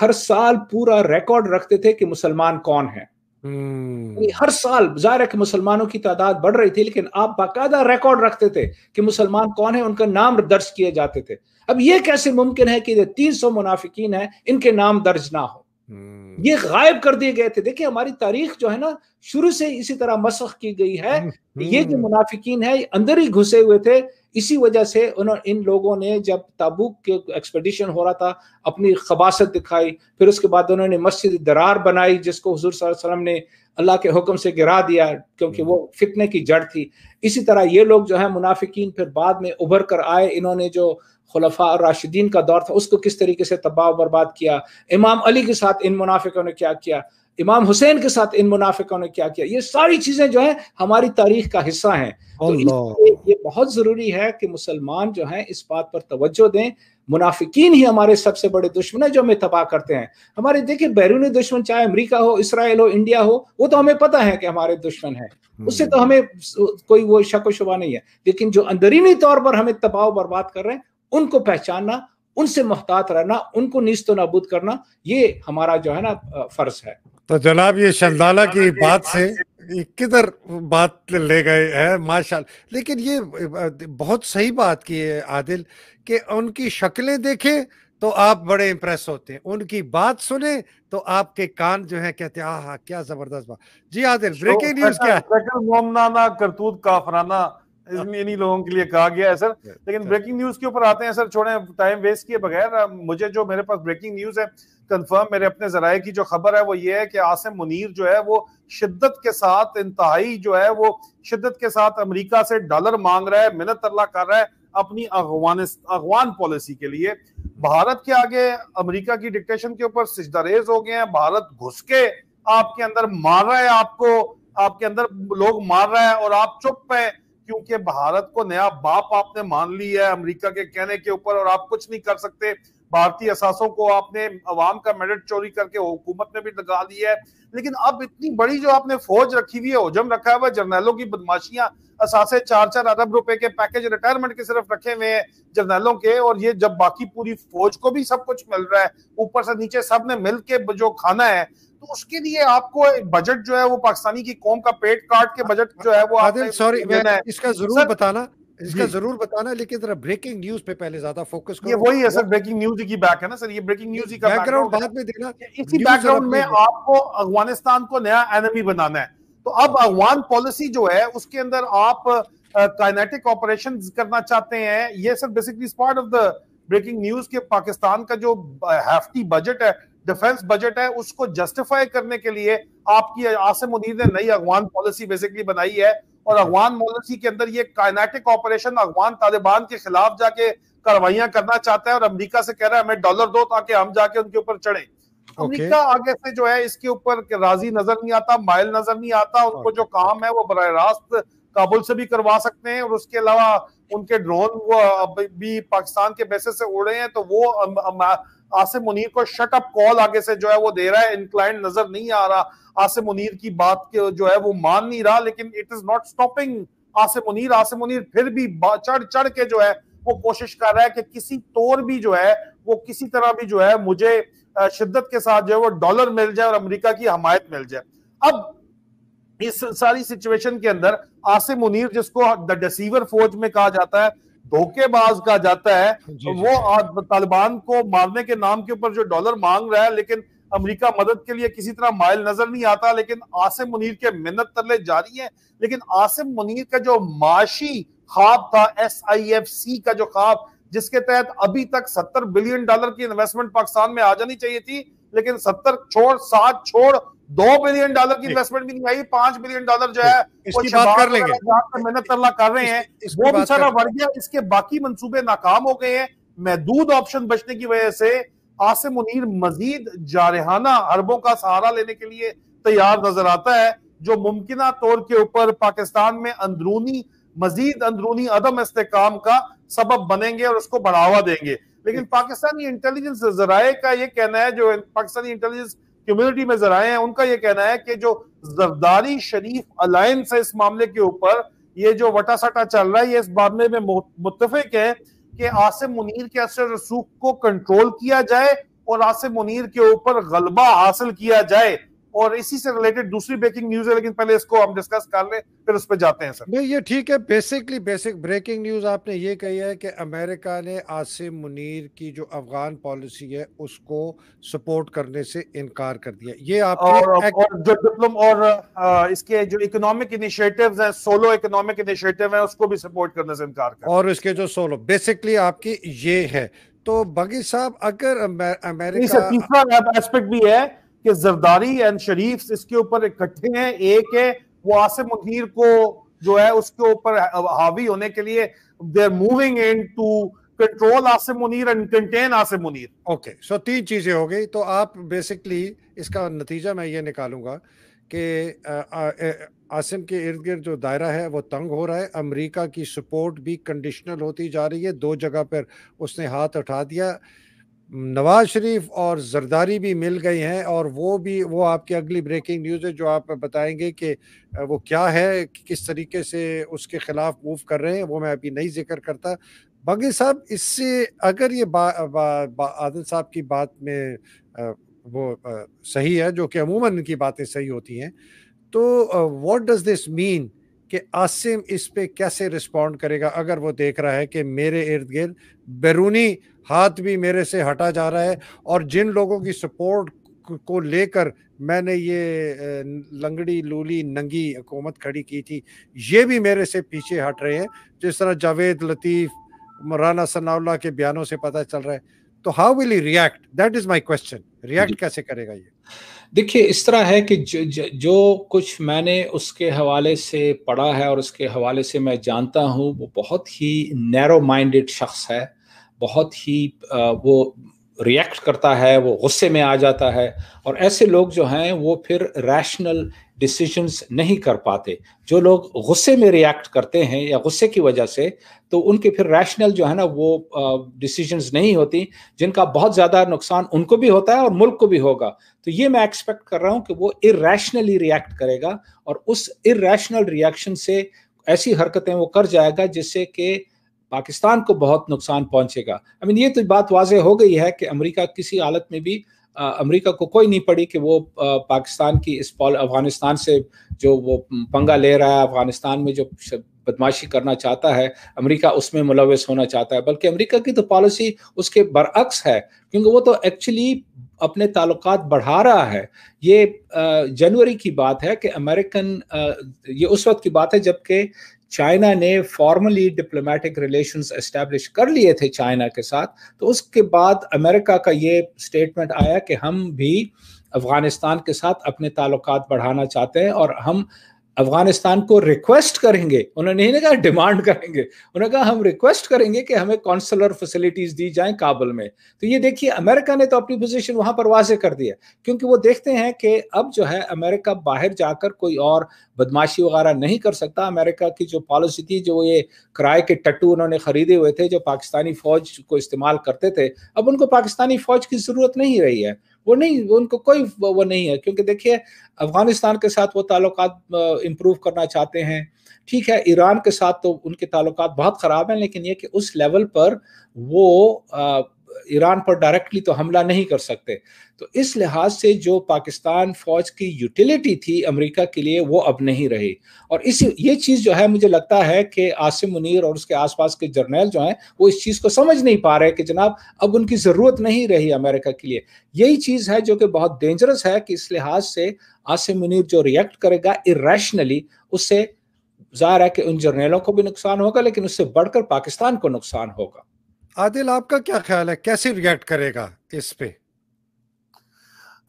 हर साल पूरा रिकॉर्ड रखते थे कि मुसलमान कौन है hmm. हम्म। हर साल जाहिर है कि मुसलमानों की तादाद बढ़ रही थी लेकिन आप बाकायदा रिकॉर्ड रखते थे कि मुसलमान कौन है उनका नाम दर्ज किए जाते थे अब यह कैसे मुमकिन है कि तीन सौ मुनाफिकीन है इनके नाम दर्ज ना हो ये हम्म। गायब कर दिए गए थे देखिए हमारी तारीख जो है ना शुरू से इसी तरह मसख की गई है हम्म, ये जो हम्म। मुनाफिकीन है अंदर ही घुसे हुए थे इसी वजह से उन्होंने इन लोगों ने जब ताबूक के एक्सपेडिशन हो रहा था अपनी खबासत दिखाई फिर उसके बाद उन्होंने मस्जिद दरार बनाई जिसको हजूर सल्लम ने अल्लाह के हुक्म से गिरा दिया क्योंकि वो फितने की जड़ थी इसी तरह ये लोग जो है मुनाफिकीन फिर बाद में उभर कर आए इन्होंने जो खुलफा राशिदीन का दौर था उसको किस तरीके से तबाह बर्बाद किया इमाम अली के साथ इन मुनाफिकों ने क्या किया इमाम हुसैन के साथ इन मुनाफिकों ने क्या किया ये सारी चीजें जो है हमारी तारीख का हिस्सा हैं तो ये बहुत जरूरी है कि मुसलमान जो हैं इस बात पर तवज्जो दें मुनाफिकीन ही हमारे सबसे बड़े दुश्मन है जो हमें तबाह करते हैं हमारे देखिए बैरूनी दुश्मन चाहे अमेरिका हो इसराइल हो इंडिया हो वो तो हमें पता है कि हमारे दुश्मन है हम्म। उससे तो हमें कोई वो शक व शुबा नहीं है लेकिन जो अंदरूनी तौर पर हमें तबाह बर्बाद कर रहे हैं उनको पहचानना उनसे मुहतात रहना उनको नीस्त तो नबूद करना ये हमारा जो है ना फर्ज है तो जनाब ये शंदाला की बात से किधर बात ले गए हैं माशाल्लाह लेकिन ये बहुत सही बात की है आदिल कि उनकी शक्लें देखें तो आप बड़े इंप्रेस होते हैं उनकी बात सुने तो आपके कान जो है कहते हैं आह क्या जबरदस्त बात जी आदिल ब्रेकिंग न्यूज तो क्या है करतूत काफराना इन्हीं लोगों के लिए कहा गया है सर अच्छा। लेकिन ब्रेकिंग न्यूज के ऊपर आते हैं सर छोड़े टाइम वेस्ट किए बगैर मुझे जो मेरे पास ब्रेकिंग न्यूज है कंफर्म मेरे अपने जराये की जो खबर है वो ये है कि आसिम मुनीर जो है वो शिद्दत के साथ इंतहाई जो है वो शिद्दत के साथ अमरीका से डॉलर मांग रहा है मिनत अल्लाह कर रहा है अपनी अफगान पॉलिसी के लिए भारत के आगे अमेरिका की डिक्टेशन के ऊपर सिजदारेज हो गए हैं भारत घुस के आपके अंदर मार रहा है आपको आपके अंदर लोग मार रहा है और आप चुप हैं क्योंकि भारत को नया बाप आपने मान लिया है अमेरिका के कहने के ऊपर और आप कुछ नहीं कर सकते भारतीय असासों को आपने अवाम का मेडट चोरी करके हुकूमत में भी लगा दिया है लेकिन अब इतनी बड़ी जो आपने फौज रखी हुई है हजम रखा हुआ है जर्नैलों की बदमाशियां असासे चार चार अरब रुपए के पैकेज रिटायरमेंट के सिर्फ रखे हुए हैं जर्नैलों के और ये जब बाकी पूरी फौज को भी सब कुछ मिल रहा है ऊपर से नीचे सब ने मिल के जो खाना है तो उसके लिए आपको बजट जो है वो पाकिस्तानी की कौम का पेट काट के बजट जो है वो सॉरी इसका जरूर बताना इसका जरूर बताना लेकिन जरा ब्रेकिंग न्यूज पे पहले ज्यादा फोकस करो ये वही है सर ब्रेकिंग न्यूज की बैक है ना सर ये ब्रेकिंग न्यूज का बैकग्राउंड बाद में देना इसी बैकग्राउंड में आपको अफगानिस्तान को नया एनिमी बनाना है तो अब अफगान पॉलिसी जो है उसके अंदर आप काइनेटिक ऑपरेशन करना चाहते हैं ये sir basically part of the breaking news के पाकिस्तान का जो हेफ्टी बजट है डिफेंस बजट है उसको जस्टिफाई करने के लिए आपकी आसिम मुनीर ने नई अगवान पॉलिसी बेसिकली बनाई है और अच्छा। अगवान पॉलिसी के अंदर ये काइनेटिक ऑपरेशन अगवान तालिबान के खिलाफ जाके कार्रवाइयां करना चाहता है और अमेरिका से कह रहा है हमें डॉलर दो ताकि हम जाके उनके ऊपर चढ़े okay. अमेरिका आगे से जो है इसके ऊपर राजी नजर नहीं आता माइल नजर नहीं आता उनको okay. जो काम है वो बर रास्त काबुल से भी करवा सकते हैं और उसके अलावा उनके ड्रोन वो भी पाकिस्तान के बेसिस से उड़े हैं तो वो आसिम मुनीर को शट अप कॉल आगे से जो है वो दे रहा है इंक्लाइन नजर नहीं आ रहा आसिम मुनीर की बात जो है वो मान नहीं रहा लेकिन it is not stopping Asim Munir Asim Munir फिर भी चढ़ चढ़ के जो है वो कोशिश कर रहा है कि किसी तौर भी जो है वो किसी तरह भी जो है मुझे शिद्दत के साथ जो है वो डॉलर मिल जाए और अमेरिका की हमायत मिल जाए अब इस सारी सिचुएशन के अंदर आसिम मुनीर जिसको द डिसीवर फौज में कहा जाता है धोखेबाज कहा जाता है वो तालिबान को मारने के नाम के ऊपर जो डॉलर मांग रहा है लेकिन अमेरिका मदद के लिए किसी तरह माइल नजर नहीं आता लेकिन आसिम मुनीर के मिन्नत तरले जारी है लेकिन आसिम मुनीर का जो माशी खाब था एस आई एफ सी का जो खाब जिसके तहत अभी तक सत्तर बिलियन डॉलर की इन्वेस्टमेंट पाकिस्तान में आ जानी चाहिए थी लेकिन सत्तर छोड़ सात छोड़ दो बिलियन डॉलर की इन्वेस्टमेंट भी नहीं आई पांच बिलियन डॉलर जो है इसकी बात कर लेंगे मेहनत करना कर रहे हैं वो बढ़ गया इसके बाकी मंसूबे नाकाम हो गए हैं महदूद ऑप्शन बचने की वजह से आसिम मुनीर मजीद जारहाना अरबों का सहारा लेने के लिए तैयार नजर आता है जो मुमकिन तौर के ऊपर पाकिस्तान में अंदरूनी मजीद अंदरूनी अदम इस्तेकाम का सबब बनेंगे और उसको बढ़ावा देंगे लेकिन पाकिस्तानी इंटेलिजेंस जराए का ये कहना है जो पाकिस्तानी इंटेलिजेंस कम्युनिटी में जराए हैं उनका ये कहना है कि जो जरदारी शरीफ अलायंस है इस मामले के ऊपर ये जो साटा चल रहा है ये इस मामले में मुतफिक है कि आसिम मुनीर के असर रसूख को कंट्रोल किया जाए और आसिम मुनीर के ऊपर गलबा हासिल किया जाए और इसी से रिलेटेड दूसरी ब्रेकिंग न्यूज है लेकिन पहले इसको हम डिस्कस कर लें फिर उस पर जाते हैं सर नहीं ये ठीक है बेसिकली बेसिक ब्रेकिंग न्यूज आपने ये कही है कि अमेरिका ने आसिम मुनीर की जो अफगान पॉलिसी है उसको सपोर्ट करने से इनकार कर दिया ये आप और, एक... और जो डिप्लोम और आ, इसके जो इकोनॉमिक इनिशिएटिव है सोलो इकोनॉमिक इनिशिएटिव है उसको भी सपोर्ट करने से इनकार कर और उसके जो सोलो बेसिकली आपकी ये है तो बगी साहब अगर अमेरिका तीसरा एस्पेक्ट भी है कि जरदारी एंड शरीफ इसके ऊपर इकट्ठे हैं एक है वो आसिफ मुनीर को जो है उसके ऊपर हावी होने के लिए they're moving in to control Asif Munir and contain Asif Munir okay so तीन चीजें हो गई तो आप बेसिकली इसका नतीजा मैं ये निकालूंगा कि आसिम के इर्द गिर्द जो दायरा है वो तंग हो रहा है अमेरिका की सपोर्ट भी कंडीशनल होती जा रही है दो जगह पर उसने हाथ उठा दिया नवाज शरीफ और जरदारी भी मिल गई हैं और वो भी वो आपकी अगली ब्रेकिंग न्यूज़ है जो आप बताएंगे कि वो क्या है कि किस तरीके से उसके ख़िलाफ़ मूव कर रहे हैं वो मैं अभी नहीं जिक्र करता बागी साहब इससे अगर ये बा, बा, बा, साहब की बात में आ, वो आ, सही है जो कि अमूमन की बातें सही होती हैं तो व्हाट डज़ दिस मीन कि आसिम इस पर कैसे रिस्पॉन्ड करेगा अगर वो देख रहा है कि मेरे इर्द गिर्द बैरूनी हाथ भी मेरे से हटा जा रहा है और जिन लोगों की सपोर्ट को लेकर मैंने ये लंगड़ी लूली नंगी हुकूमत खड़ी की थी ये भी मेरे से पीछे हट रहे हैं जिस तरह जावेद लतीफ़ मौलाना सनाउल्ला के बयानों से पता चल रहा है तो how will he react that is my question react कैसे करेगा ये देखिए इस तरह है कि जो, जो कुछ मैंने उसके हवाले से पढ़ा है और उसके हवाले से मैं जानता हूँ वो बहुत ही नैरो माइंडेड शख्स है बहुत ही वो रिएक्ट करता है वो गुस्से में आ जाता है और ऐसे लोग जो हैं वो फिर रैशनल डिसीजंस नहीं कर पाते जो लोग गुस्से में रिएक्ट करते हैं या गुस्से की वजह से तो उनके फिर रैशनल जो है ना वो डिसीजंस नहीं होती जिनका बहुत ज़्यादा नुकसान उनको भी होता है और मुल्क को भी होगा तो ये मैं एक्सपेक्ट कर रहा हूँ कि वो इेशनली रिएक्ट करेगा और उस इेशनल रिएक्शन से ऐसी हरकतें वो कर जाएगा जिससे कि पाकिस्तान को बहुत नुकसान पहुंचेगा आई I मीन mean, ये तो बात वाजह हो गई है कि अमेरिका किसी हालत में भी अमेरिका को कोई नहीं पड़ी कि वो पाकिस्तान की इस पॉल अफगानिस्तान से जो वो पंगा ले रहा है अफगानिस्तान में जो बदमाशी करना चाहता है अमेरिका उसमें मुलविस होना चाहता है बल्कि अमेरिका की तो पॉलिसी उसके बरअक्स है क्योंकि वो तो एक्चुअली अपने ताल्लुक बढ़ा रहा है ये जनवरी की बात है कि अमेरिकन ये उस वक्त की बात है जबकि चाइना ने फॉर्मली डिप्लोमेटिक रिलेशंस एस्टेब्लिश कर लिए थे चाइना के साथ तो उसके बाद अमेरिका का ये स्टेटमेंट आया कि हम भी अफ़गानिस्तान के साथ अपने ताल्लुक बढ़ाना चाहते हैं और हम अफगानिस्तान को रिक्वेस्ट करेंगे उन्होंने नहीं कहा डिमांड करेंगे उन्होंने कहा हम रिक्वेस्ट करेंगे कि हमें कौंसलर फैसिलिटीज दी जाएं काबुल में तो ये देखिए अमेरिका ने तो अपनी पोजीशन वहां पर वाजे कर दिया क्योंकि वो देखते हैं कि अब जो है अमेरिका बाहर जाकर कोई और बदमाशी वगैरह नहीं कर सकता अमेरिका की जो पॉलिसी थी जो ये किराए के टट्टू उन्होंने खरीदे हुए थे जो पाकिस्तानी फौज को इस्तेमाल करते थे अब उनको पाकिस्तानी फौज की जरूरत नहीं रही है वो नहीं वो उनको कोई वो नहीं है क्योंकि देखिए अफगानिस्तान के साथ वो ताल्लुक इम्प्रूव करना चाहते हैं ठीक है ईरान के साथ तो उनके ताल्लुक बहुत ख़राब हैं लेकिन ये कि उस लेवल पर वो ईरान पर डायरेक्टली तो हमला नहीं कर सकते तो इस लिहाज से जो पाकिस्तान फौज की यूटिलिटी थी अमेरिका के लिए वो अब नहीं रही और इसी ये चीज़ जो है मुझे लगता है कि आसिम मुनीर और उसके आसपास के जर्नल जो हैं वो इस चीज़ को समझ नहीं पा रहे कि जनाब अब उनकी ज़रूरत नहीं रही अमेरिका के लिए यही चीज़ है जो कि बहुत डेंजरस है कि इस लिहाज से आसिम मुनीर जो रिएक्ट करेगा इेशनली उससे जाहिर है कि उन जर्नैलों को भी नुकसान होगा लेकिन उससे बढ़कर पाकिस्तान को नुकसान होगा आदिल आपका क्या ख्याल है कैसे रिएक्ट करेगा इस पे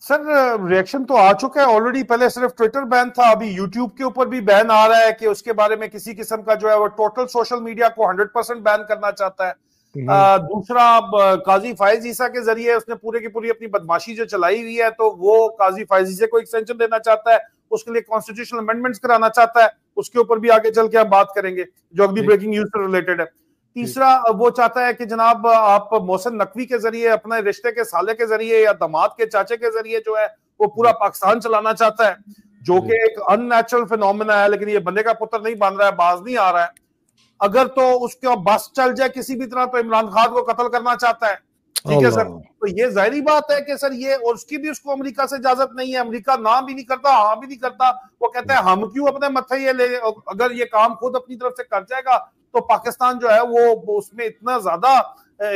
सर रिएक्शन तो आ चुका है ऑलरेडी पहले सिर्फ ट्विटर बैन था अभी यूट्यूब के ऊपर भी बैन आ रहा है कि उसके बारे में किसी किस्म का जो है वो टोटल सोशल मीडिया को हंड्रेड परसेंट बैन करना चाहता है हम्म। आ, दूसरा काजी फायज ईसा के जरिए उसने पूरे की पूरी अपनी बदमाशी जो चलाई हुई है तो वो काजी फायज ईसा को एक्सटेंशन देना चाहता है उसके लिए कॉन्स्टिट्यूशनल अमेंडमेंट्स कराना चाहता है उसके ऊपर भी आगे चल के हम बात करेंगे जो अगली ब्रेकिंग न्यूज से रिलेटेड है तीसरा वो चाहता है कि जनाब आप मोहसिन नकवी के जरिए अपने रिश्ते के साले के जरिए या दामाद के चाचे के जरिए जो है वो पूरा पाकिस्तान चलाना चाहता है जो कि एक अननेचुरल फिनोमिना है लेकिन ये बंदे का पुत्र नहीं बन रहा है बाज नहीं आ रहा है अगर तो उसके बस चल जाए किसी भी तरह तो इमरान खान को कत्ल करना चाहता है ठीक है सर तो ये जाहरी बात है कि सर ये और उसकी भी उसको अमेरिका से इजाजत नहीं है अमेरिका ना भी नहीं करता हाँ भी नहीं करता वो कहते हैं हम क्यों अपने मथे ये ले अगर ये काम खुद अपनी तरफ से कर जाएगा तो पाकिस्तान जो है वो उसमें इतना ज्यादा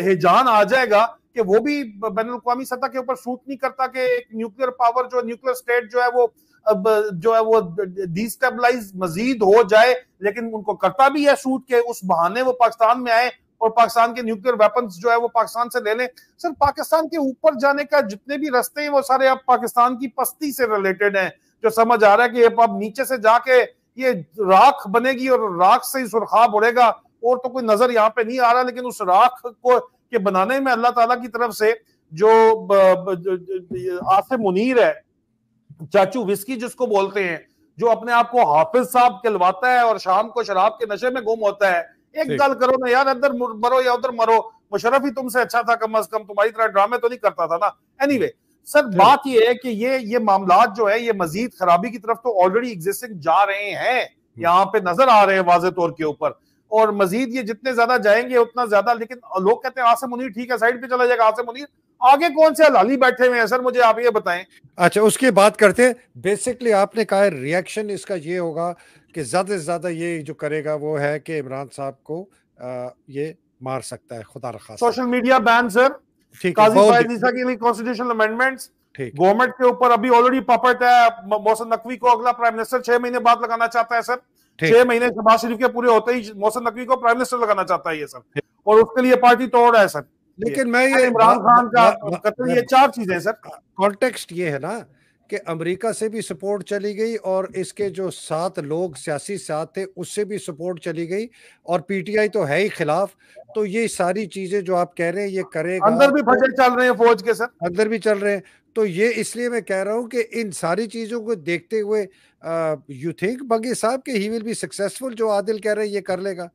हिजान आ जाएगा कि वो भी बैन अवी सतह के ऊपर सूट नहीं करता कि एक न्यूक्लियर पावर जो न्यूक्लियर स्टेट जो है वो अब जो है वो डिस्टेबलाइज मजीद हो जाए लेकिन उनको करता भी है सूट के उस बहाने वो पाकिस्तान में आए और पाकिस्तान के न्यूक्लियर वेपन जो है वो पाकिस्तान से ले लें सर पाकिस्तान के ऊपर जाने का जितने भी रस्ते हैं वो सारे अब पाकिस्तान की पस्ती से रिलेटेड हैं जो समझ आ रहा है कि अब नीचे से जाके ये राख बनेगी और राख से ही सुरखाब उड़ेगा और तो कोई नजर यहाँ पे नहीं आ रहा लेकिन उस राख को के बनाने में अल्लाह ताला की तरफ से जो आसिम मुनीर है चाचू विस्की जिसको बोलते हैं जो अपने आप को हाफिज साहब कहलवाता है और शाम को शराब के नशे में गुम होता है एक गल करो ना यार इधर मरो या उधर मरो मुशरफ ही तुमसे अच्छा था कम अज कम तुम्हारी तरह ड्रामे तो नहीं करता था ना एनी anyway, सर बात यह है कि ये ये मामला जो है ये मजीद खराबी की तरफ तो ऑलरेडी एग्जिस्टिंग जा रहे हैं हम्म। यहाँ पे नजर आ रहे हैं वाजे तौर के ऊपर और मजीद ये जितने ज्यादा जाएंगे उतना ज्यादा लेकिन लोग कहते हैं आसिम मुनीर ठीक है साइड पे चला जाएगा आसिम मुनीर आगे कौन से हलाली बैठे हुए हैं सर मुझे आप ये बताएं अच्छा उसकी बात करते हैं बेसिकली आपने कहा रिएक्शन इसका ये होगा कि ज़्यादा से ज़्यादा ये जो करेगा वो है कि इमरान साहब को आ, ये मार सकता है खुदा रखा सोशल मीडिया बैन सर ठीक है गवर्नमेंट के ऊपर अभी ऑलरेडी पपट है मोहसन नकवी को अगला प्राइम मिनिस्टर छह महीने बाद लगाना चाहता है सर छह महीने शहबाज शरीफ के पूरे होते ही मोहसन नकवी को प्राइम मिनिस्टर लगाना चाहता है ये सर और उसके लिए पार्टी तोड़ रहा है सर लेकिन मैं ये इमरान खान का ये चार चीजें सर कॉन्टेक्स्ट हाँ, ये है ना कि अमेरिका से भी सपोर्ट चली गई और इसके जो सात लोग सियासी साथ थे उससे भी सपोर्ट चली गई और पीटीआई तो है ही खिलाफ तो ये सारी चीजें जो आप कह रहे हैं ये करेगा अंदर भी फसल चल रहे हैं फौज के सर अंदर भी चल रहे हैं तो ये इसलिए मैं कह रहा हूँ कि इन सारी चीज़ों को देखते हुए यू थिंक बगी साहब के ही विल बी सक्सेसफुल जो आदिल कह रहे हैं ये कर लेगा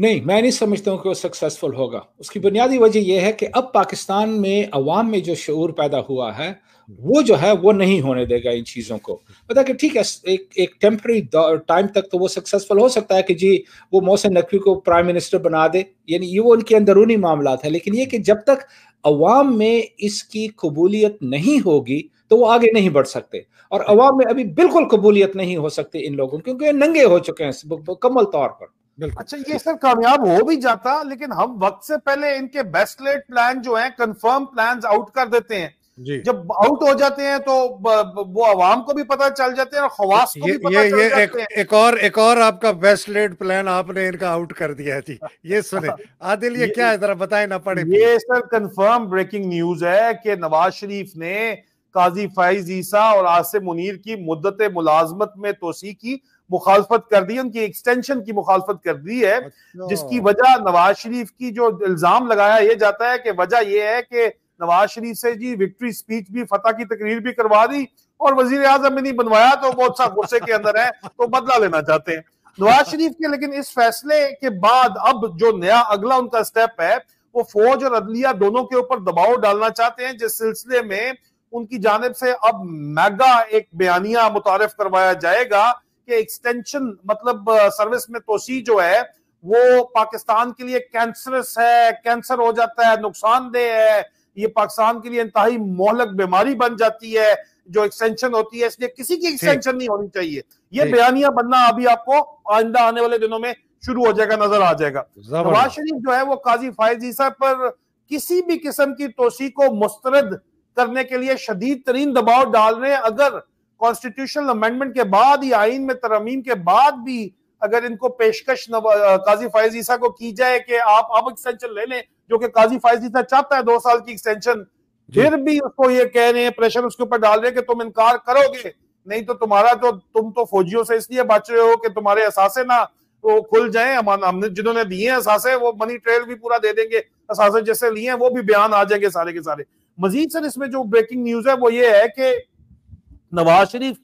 नहीं मैं नहीं समझता हूँ कि वो सक्सेसफुल होगा उसकी बुनियादी वजह यह है कि अब पाकिस्तान में अवाम में जो शूर पैदा हुआ है वो जो है वो नहीं होने देगा इन चीज़ों को पता कि ठीक है एक एक टेम्प्रेरी टाइम तक तो वो सक्सेसफुल हो सकता है कि जी वो मोहसिन नकवी को प्राइम मिनिस्टर बना दे यानी ये वो उनके अंदरूनी मामला है लेकिन ये कि जब तक अवाम में इसकी कबूलियत नहीं होगी तो वो आगे नहीं बढ़ सकते और अवाम में अभी बिल्कुल कबूलियत नहीं हो सकती इन लोगों क्योंकि नंगे हो चुके हैं मुकम्मल तौर पर अच्छा ये सर कामयाब हो भी जाता लेकिन हम वक्त से पहले इनके बेस्ट लेट प्लान जो है कंफर्म प्लान आउट कर देते हैं जब आउट हो जाते हैं तो वो आवाम को भी पता चल जाते हैं और खवास को ये, भी पता ये, चल ये जाते एक, हैं एक और एक और आपका बेस्ट लेड प्लान आपने इनका आउट कर दिया थी ये सुने *laughs* आदिल ये, ये क्या है जरा बताए ना पड़े ये सर कंफर्म ब्रेकिंग न्यूज है कि नवाज शरीफ ने काजी फाइज ईसा और आसिम मुनीर की मुद्दत मुलाजमत में तोसी की मुखालफत कर दी उनकी एक्सटेंशन की मुखालफत कर दी है अच्छा। जिसकी वजह नवाज शरीफ की जो इल्जाम लगाया ये जाता है कि वजह यह है कि नवाज शरीफ से जी विक्ट्री स्पीच भी फतेह की तकरीर भी करवा दी और वजीर आजम भी नहीं बनवाया तो बहुत सा अच्छा गुस्से के अंदर है तो बदला लेना चाहते हैं नवाज शरीफ के लेकिन इस फैसले के बाद अब जो नया अगला उनका स्टेप है वो फौज और अदलिया दोनों के ऊपर दबाव डालना चाहते हैं जिस सिलसिले में उनकी जानब से अब मैगा एक बयानिया मुतारफ करवाया जाएगा कि एक्सटेंशन मतलब सर्विस में तोसी जो है वो पाकिस्तान के लिए कैंसरस है कैंसर हो जाता है नुकसानदेह है ये पाकिस्तान के लिए इंतहाई मोहलक बीमारी बन जाती है जो एक्सटेंशन होती है इसलिए किसी की एक्सटेंशन नहीं होनी चाहिए ये बयानिया बनना अभी आपको आइंदा आने वाले दिनों में शुरू हो जाएगा नजर आ जाएगा नवाज शरीफ जो है वो काजी फायजी साहब पर किसी भी किस्म की तोसी को मुस्तरद करने के लिए शदीद तरीन दबाव डाल रहे हैं अगर कॉन्स्टिट्यूशनल अमेंडमेंट के बाद या आइन में तरमीम के बाद भी अगर इनको पेशकश काजी फायजी साहब को की जाए कि आप अब एक्सटेंशन ले लें जो कि काजी फायज जितना चाहता है दो साल की एक्सटेंशन फिर भी उसको ये कह रहे हैं प्रेशर उसके ऊपर डाल रहे हैं कि तुम इनकार करोगे नहीं तो तुम्हारा तो तुम तो फौजियों से इसलिए बच रहे हो कि तुम्हारे असासे ना वो खुल जाए हमने जिन्होंने दिए हैं असासे वो मनी ट्रेल भी पूरा दे देंगे असासे जैसे लिए हैं वो भी बयान आ जाएंगे सारे के सारे मजीद सर इसमें जो ब्रेकिंग न्यूज है वो ये है कि नवाज शरीफ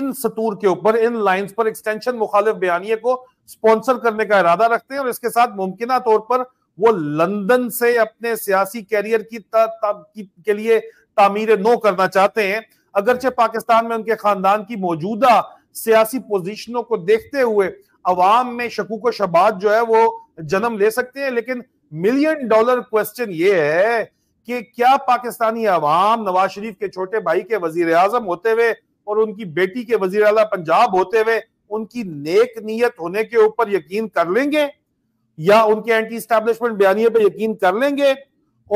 इन सतूर के ऊपर इन लाइन पर एक्सटेंशन मुखालिफ बयानी को स्पॉन्सर करने का इरादा रखते हैं और इसके साथ मुमकिन तौर पर वो लंदन से अपने सियासी कैरियर की, ता, ता, की के लिए तामीर नो करना चाहते हैं अगरचे पाकिस्तान में उनके खानदान की मौजूदा सियासी पोजीशनों को देखते हुए अवाम में शकूक शबाद जो है वो जन्म ले सकते हैं लेकिन मिलियन डॉलर क्वेश्चन ये है कि क्या पाकिस्तानी अवाम नवाज शरीफ के छोटे भाई के वजीर आजम होते हुए और उनकी बेटी के वजीर अला पंजाब होते हुए उनकी नेक नीयत होने के ऊपर यकीन कर लेंगे या उनके एंटी स्टैब्लिशमेंट बयानियों पर यकीन कर लेंगे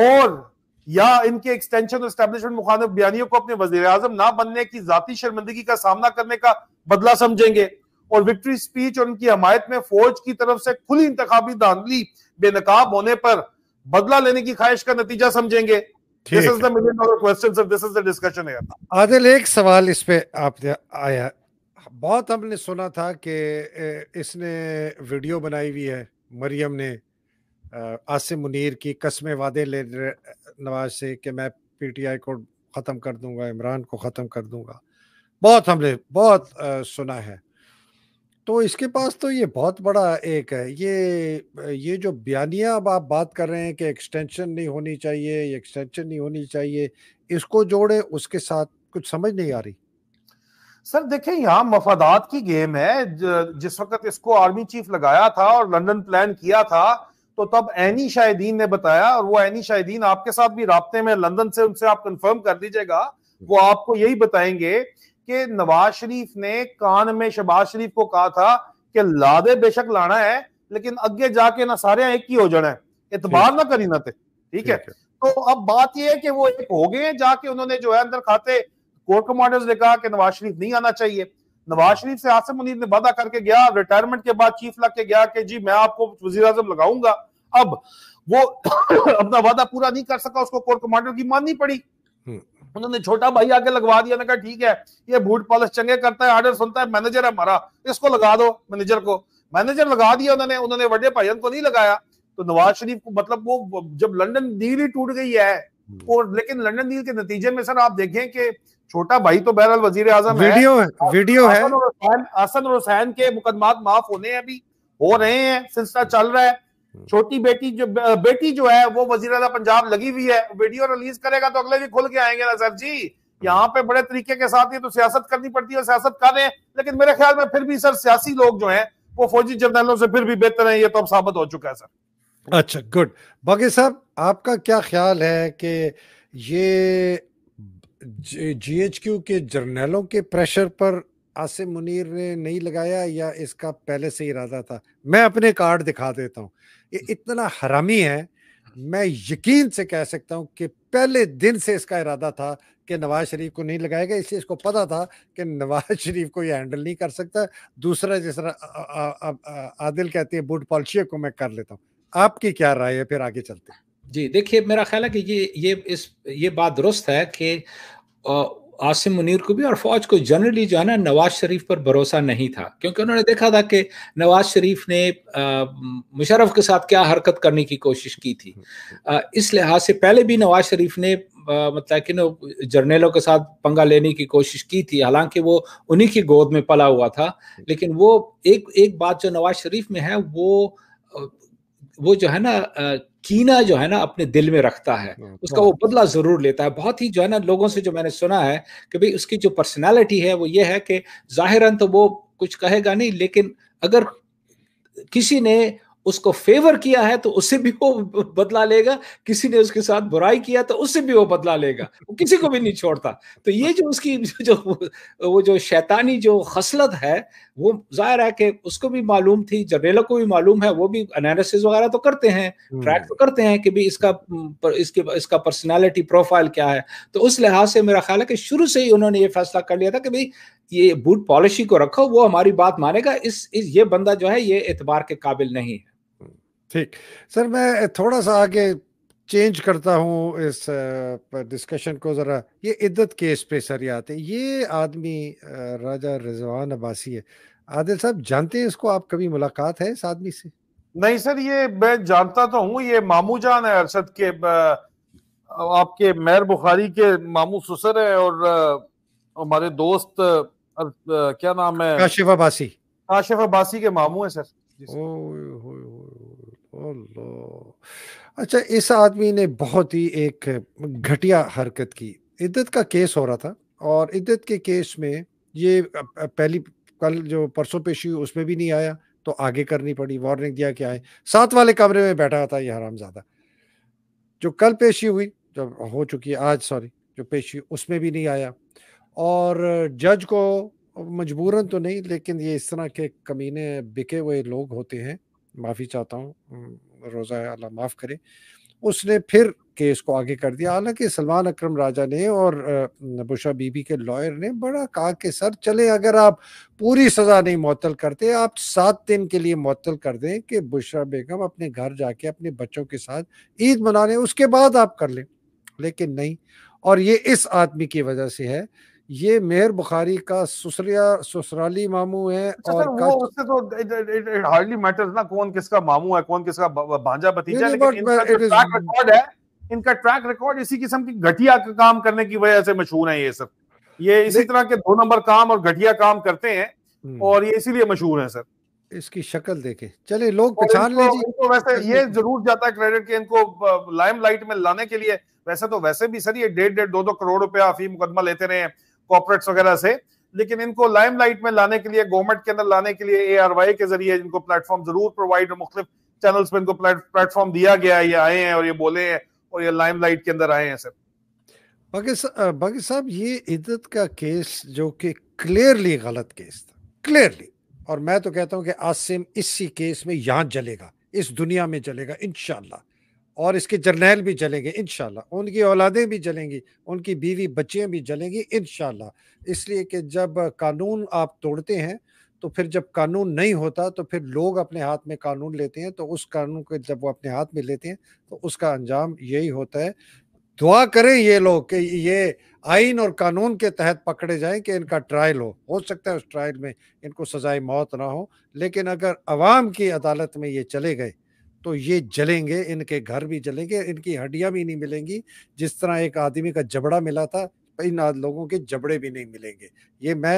और या इनके एक्सटेंशन और स्टैब्लिशमेंट बयानियों को अपने वजीर आजम ना बनने की जाती शर्मिंदगी का सामना करने का बदला समझेंगे और विक्ट्री स्पीच और उनकी हमायत में फौज की तरफ से खुली इंतजामी धांधली बेनकाब होने पर बदला लेने की ख्वाहिश का नतीजा समझेंगे आदिल एक सवाल इस पे आपने आया बहुत हमने सुना था कि इसने वीडियो बनाई हुई है मरियम ने आसिम मुनीर की कस्में वादे ले नवाज से कि मैं पीटीआई को ख़त्म कर दूंगा इमरान को ख़त्म कर दूंगा बहुत हमने बहुत आ, सुना है तो इसके पास तो ये बहुत बड़ा एक है ये ये जो बयानिया अब आप बात कर रहे हैं कि एक्सटेंशन नहीं होनी चाहिए एक्सटेंशन नहीं होनी चाहिए इसको जोड़े उसके साथ कुछ समझ नहीं आ रही सर देखिए यहाँ मफादात की गेम है जिस वक्त इसको आर्मी चीफ लगाया था और लंदन प्लान किया था तो तब एनी शाहिदीन ने बताया और वो एनी शाहिदीन आपके साथ भी रबते में लंदन से उनसे आप कंफर्म कर दीजिएगा वो आपको यही बताएंगे कि नवाज शरीफ ने कान में शबाज शरीफ को कहा था कि लादे बेशक लाना है लेकिन अगे जाके ना सारे एक ही हो जाना है इतबार ना करी ना थे ठीक है तो अब बात यह है कि वो एक हो गए जाके उन्होंने जो है अंदर खाते कोर कमांडर्स ने कहा कि नवाज शरीफ नहीं आना चाहिए नवाज शरीफ से आसिम मुनीर ने वादा करके गया रिटायरमेंट के बाद चीफ लग के गया कि जी मैं आपको वजी अजम लगाऊंगा अब वो *coughs* अपना वादा पूरा नहीं कर सका उसको कोर कमांडर की माननी पड़ी हम्म। उन्होंने छोटा भाई आगे लगवा दिया कहा ठीक है ये भूट पॉलिश चंगे करता है आर्डर सुनता है मैनेजर है हमारा इसको लगा दो मैनेजर को मैनेजर लगा दिया उन्होंने उन्होंने बड़े भाईन को नहीं लगाया तो नवाज शरीफ को मतलब वो जब लंदन डील ही टूट गई है हम्म। और लेकिन लंदन डील के नतीजे में सर आप देखें कि छोटा भाई तो बहरहाल वजीर आजम वीडियो है, है वीडियो आसन है और हसन और हुसैन के मुकदमात माफ होने हैं अभी हो रहे हैं सिलसिला चल रहा है हम्म। छोटी बेटी जो बेटी जो है वो वजीर अला पंजाब लगी हुई है वीडियो रिलीज करेगा तो अगले भी खुल के आएंगे ना सर जी यहाँ पे बड़े तरीके के साथ ये तो सियासत करनी पड़ती है और सियासत कर रहे हैं लेकिन मेरे ख्याल में फिर भी सर सियासी लोग जो हैं वो फौजी जर्नलों से फिर भी बेहतर है ये तो अब साबित हो चुका है सर अच्छा गुड बाकी साहब आपका क्या ख्याल है कि ये जीएचक्यू के जर्नलों के प्रेशर पर आसिम मुनीर ने नहीं लगाया या इसका पहले से इरादा था मैं अपने कार्ड दिखा देता हूँ ये इतना हरामी है मैं यकीन से कह सकता हूँ कि पहले दिन से इसका इरादा था कि नवाज शरीफ को नहीं लगाएगा इसलिए इसको पता था कि नवाज *laughs* शरीफ को ये हैंडल नहीं कर सकता दूसरा जिस तरह आदिल कहती है बुट पॉलिशियो को मैं कर लेता हूँ आपकी क्या राय है फिर आगे चलते हैं जी देखिए मेरा ख्याल है कि ये ये इस ये बात दुरुस्त है कि आसिम मुनीर को भी और फौज को जनरली जो है ना नवाज शरीफ पर भरोसा नहीं था क्योंकि उन्होंने देखा था कि नवाज शरीफ ने मुशरफ के साथ क्या हरकत करने की कोशिश की थी आ, इस लिहाज से पहले भी नवाज शरीफ ने आ, मतलब कि नो के साथ पंगा लेने की कोशिश की थी हालांकि वो उन्हीं की गोद में पला हुआ था लेकिन वो एक एक बात जो नवाज शरीफ में है वो वो जो है ना कीना जो है ना अपने दिल में रखता है हाँ, उसका वो हाँ। बदला जरूर लेता है बहुत ही जो है ना लोगों से जो मैंने सुना है कि भाई उसकी जो पर्सनैलिटी है वो ये है कि जाहिरन तो वो कुछ कहेगा नहीं लेकिन अगर किसी ने उसको फेवर किया है तो उससे भी वो बदला लेगा किसी ने उसके साथ बुराई किया तो उससे भी वो बदला लेगा वो किसी को भी नहीं छोड़ता तो ये जो उसकी *laughs* जो वो जो शैतानी जो खसलत है वो जाहिर है कि उसको भी मालूम थी जरेला को भी मालूम है वो भी एनालिसिस वगैरह तो करते हैं ट्रैक हम्म। तो करते हैं कि भी इसका पर, इसके इसका पर्सनैलिटी प्रोफाइल क्या है तो उस लिहाज से मेरा ख्याल है कि शुरू से ही उन्होंने ये फैसला कर लिया था कि भाई ये बूट पॉलिसी को रखो वो हमारी बात मानेगा इस, इस ये बंदा जो है ये एतबार के काबिल नहीं है ठीक सर मैं थोड़ा सा आगे चेंज करता हूँ इस डिस्कशन को ज़रा ये इद्दत केस पे सर याद है ये आदमी राजा रिजवान अब्बासी है आदिल साहब जानते हैं इसको आप कभी मुलाकात है इस आदमी से नहीं सर ये मैं जानता तो हूँ ये मामू जान है अरसद के आपके मेहर बुखारी के मामू सुसर है और हमारे दोस्त क्या नाम है काशिफ अब्बासी काशिफ अब्बासी के मामू है सर ओ, ओ, ओ, अल्लाह अच्छा इस आदमी ने बहुत ही एक घटिया हरकत की इद्दत का केस हो रहा था और इद्दत के केस में ये पहली कल जो परसों पेशी हुई उसमें भी नहीं आया तो आगे करनी पड़ी वार्निंग दिया कि आए साथ वाले कमरे में बैठा था ये हरामजादा जो कल पेशी हुई जब हो चुकी है आज सॉरी जो पेशी उसमें भी नहीं आया और जज को मजबूरन तो नहीं लेकिन ये इस तरह के कमीने बिके हुए लोग होते हैं माफ़ी चाहता हूँ रोज़ा अल्लाह माफ़ करे उसने फिर केस को आगे कर दिया हालांकि सलमान अकरम राजा ने और नबुशा बीबी के लॉयर ने बड़ा कहा कि सर चले अगर आप पूरी सज़ा नहीं मअतल करते आप सात दिन के लिए मअतल कर दें कि बुशरा बेगम अपने घर जाके अपने बच्चों के साथ ईद मना लें उसके बाद आप कर लें लेकिन नहीं और ये इस आदमी की वजह से है ये मेहर बुखारी का सुसरिया ससुराली मामू है अच्छा, और वो उससे तो हार्डली मैटर्स ना कौन किसका मामू है कौन किसका भांजा भतीजा लेकिन इनका ट्रैक रिकॉर्ड है इनका ट्रैक रिकॉर्ड इसी किस्म की घटिया काम करने की वजह से मशहूर है ये सब ये इसी तरह के दो नंबर काम और घटिया काम करते हैं हम्म। और ये इसीलिए मशहूर है सर इसकी शक्ल देखें चले लोग पहचान ले जी इनको वैसे ये जरूर जाता है क्रेडिट के इनको लाइमलाइट में लाने के लिए वैसे तो वैसे भी सर ये डेढ़ डेढ़ दो दो करोड़ रुपया फी मुकदमा लेते रहे हैं कॉपोरेट्स वगैरह से लेकिन इनको लाइम लाइट में लाने के लिए गवर्नमेंट के अंदर लाने के लिए ए आर वाई के जरिए इनको प्लेटफॉर्म जरूर प्रोवाइड और मुख्तु चैनल्स पर इनको प्लेटफॉर्म दिया गया है ये आए हैं और ये बोले हैं और ये लाइम लाइट के अंदर आए हैं सर बाकी साहब ये इज्जत का केस जो कि क्लियरली गलत केस था क्लियरली और मैं तो कहता हूँ कि आसिम इसी केस में यहाँ जलेगा इस दुनिया में जलेगा इनशाला और इसके जर्नैल भी जलेंगे इन उनकी औलादें भी जलेंगी उनकी बीवी बच्चियाँ भी जलेंगी इन इसलिए कि जब कानून आप तोड़ते हैं तो फिर जब कानून नहीं होता तो फिर लोग अपने हाथ में कानून लेते हैं तो उस कानून को जब वो अपने हाथ में लेते हैं तो उसका अंजाम यही होता है दुआ करें ये लोग कि ये आइन और कानून के तहत पकड़े जाएं कि इनका ट्रायल हो हो सकता है उस ट्रायल में इनको सजाए मौत ना हो लेकिन अगर अवाम की अदालत में ये चले गए तो ये जलेंगे इनके घर भी जलेंगे इनकी हड्डियां भी नहीं मिलेंगी जिस तरह एक आदमी का जबड़ा मिला था इन लोगों के जबड़े भी नहीं मिलेंगे ये मैं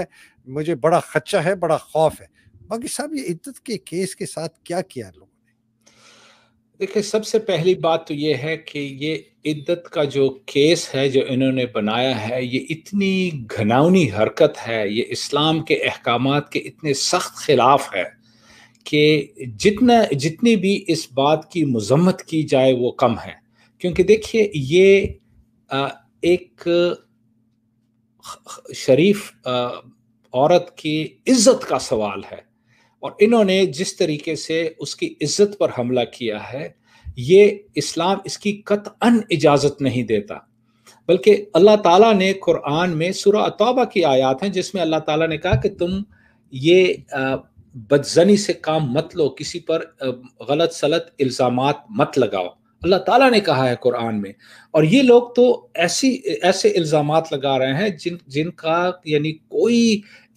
मुझे बड़ा खच्चा है बड़ा खौफ है बाकी साहब ये इद्दत के केस के साथ क्या किया लोगों ने देखिए सबसे पहली बात तो ये है कि ये इद्दत का जो केस है जो इन्होंने बनाया है ये इतनी घनावनी हरकत है ये इस्लाम के अहकाम के इतने सख्त खिलाफ है कि जितना जितनी भी इस बात की मजम्मत की जाए वो कम है क्योंकि देखिए ये एक शरीफ औरत की इज्जत का सवाल है और इन्होंने जिस तरीके से उसकी इज्जत पर हमला किया है ये इस्लाम इसकी अन इजाज़त नहीं देता बल्कि अल्लाह ताला ने कुरान में सुरा तौबा की आयत हैं जिसमें अल्लाह ताला ने कहा कि तुम ये बदजनी से काम मत लो किसी पर गलत सलत इल्ज़ाम मत लगाओ अल्लाह ताला ने कहा है कुरान में और ये लोग तो ऐसी ऐसे इल्ज़ाम लगा रहे हैं जिन जिनका यानी कोई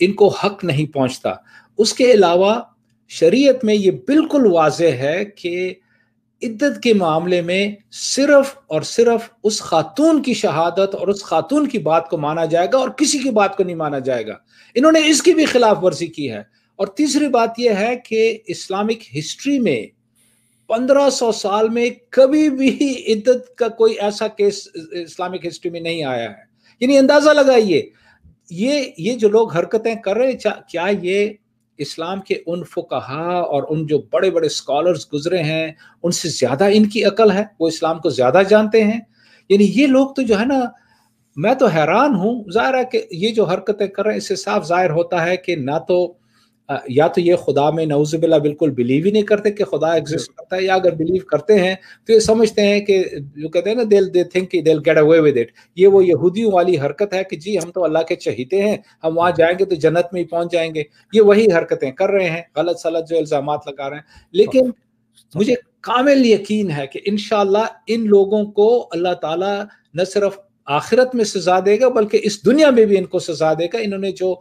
इनको हक नहीं पहुंचता उसके अलावा शरीयत में ये बिल्कुल वाज है कि इद्दत के मामले में सिर्फ और सिर्फ उस खातून की शहादत और उस खातून की बात को माना जाएगा और किसी की बात को नहीं माना जाएगा इन्होंने इसकी भी खिलाफ वर्जी की है और तीसरी बात यह है कि इस्लामिक हिस्ट्री में 1500 साल में कभी भी इद्दत का कोई ऐसा केस इस्लामिक हिस्ट्री में नहीं आया है यानी अंदाजा लगाइए ये ये जो लोग हरकतें कर रहे हैं क्या ये इस्लाम के उन फुकहा और उन जो बड़े बड़े स्कॉलर्स गुजरे हैं उनसे ज्यादा इनकी अकल है वो इस्लाम को ज्यादा जानते हैं यानी ये लोग तो जो है ना मैं तो हैरान हूं जाहिर है कि ये जो हरकतें कर रहे हैं इससे साफ जाहिर होता है कि ना तो या तो ये खुदा में नवजुबिल्ला बिल्कुल बिलीव ही नहीं करते कि खुदा एग्जिस्ट करता है या अगर बिलीव करते हैं तो ये समझते हैं कि जो कहते हैं ना they'll they think they'll get away with it ये वो यहूदियों वाली हरकत है कि जी हम तो अल्लाह के चहीते हैं हम वहाँ जाएंगे तो जन्नत में ही पहुँच जाएंगे ये वही हरकतें कर रहे हैं गलत सलत जो इल्ज़ाम लगा रहे हैं लेकिन मुझे कामिल यकीन है कि इन इन लोगों को अल्लाह ताला न सिर्फ आखिरत में सजा देगा बल्कि इस दुनिया में भी इनको सजा देगा इन्होंने जो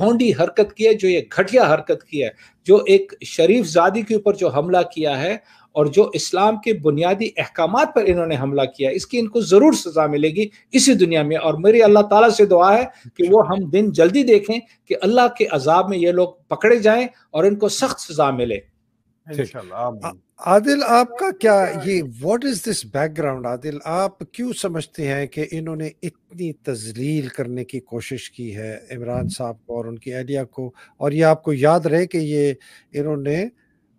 भोंडी हरकत की है जो ये घटिया हरकत की है जो एक शरीफ जादी के ऊपर जो हमला किया है और जो इस्लाम के बुनियादी अहकाम पर इन्होंने हमला किया इसकी इनको ज़रूर सज़ा मिलेगी इसी दुनिया में और मेरी अल्लाह ताला से दुआ है कि वो हम दिन जल्दी देखें कि अल्लाह के अजाब में ये लोग पकड़े जाएं और इनको सख्त सज़ा मिले आदिल आपका क्या ये what is this background Adil आप क्यों समझते हैं कि इन्होंने इतनी तजलील करने की कोशिश की है इमरान हम्म। साहब को और उनकी एहलिया को और ये आपको याद रहे कि ये इन्होंने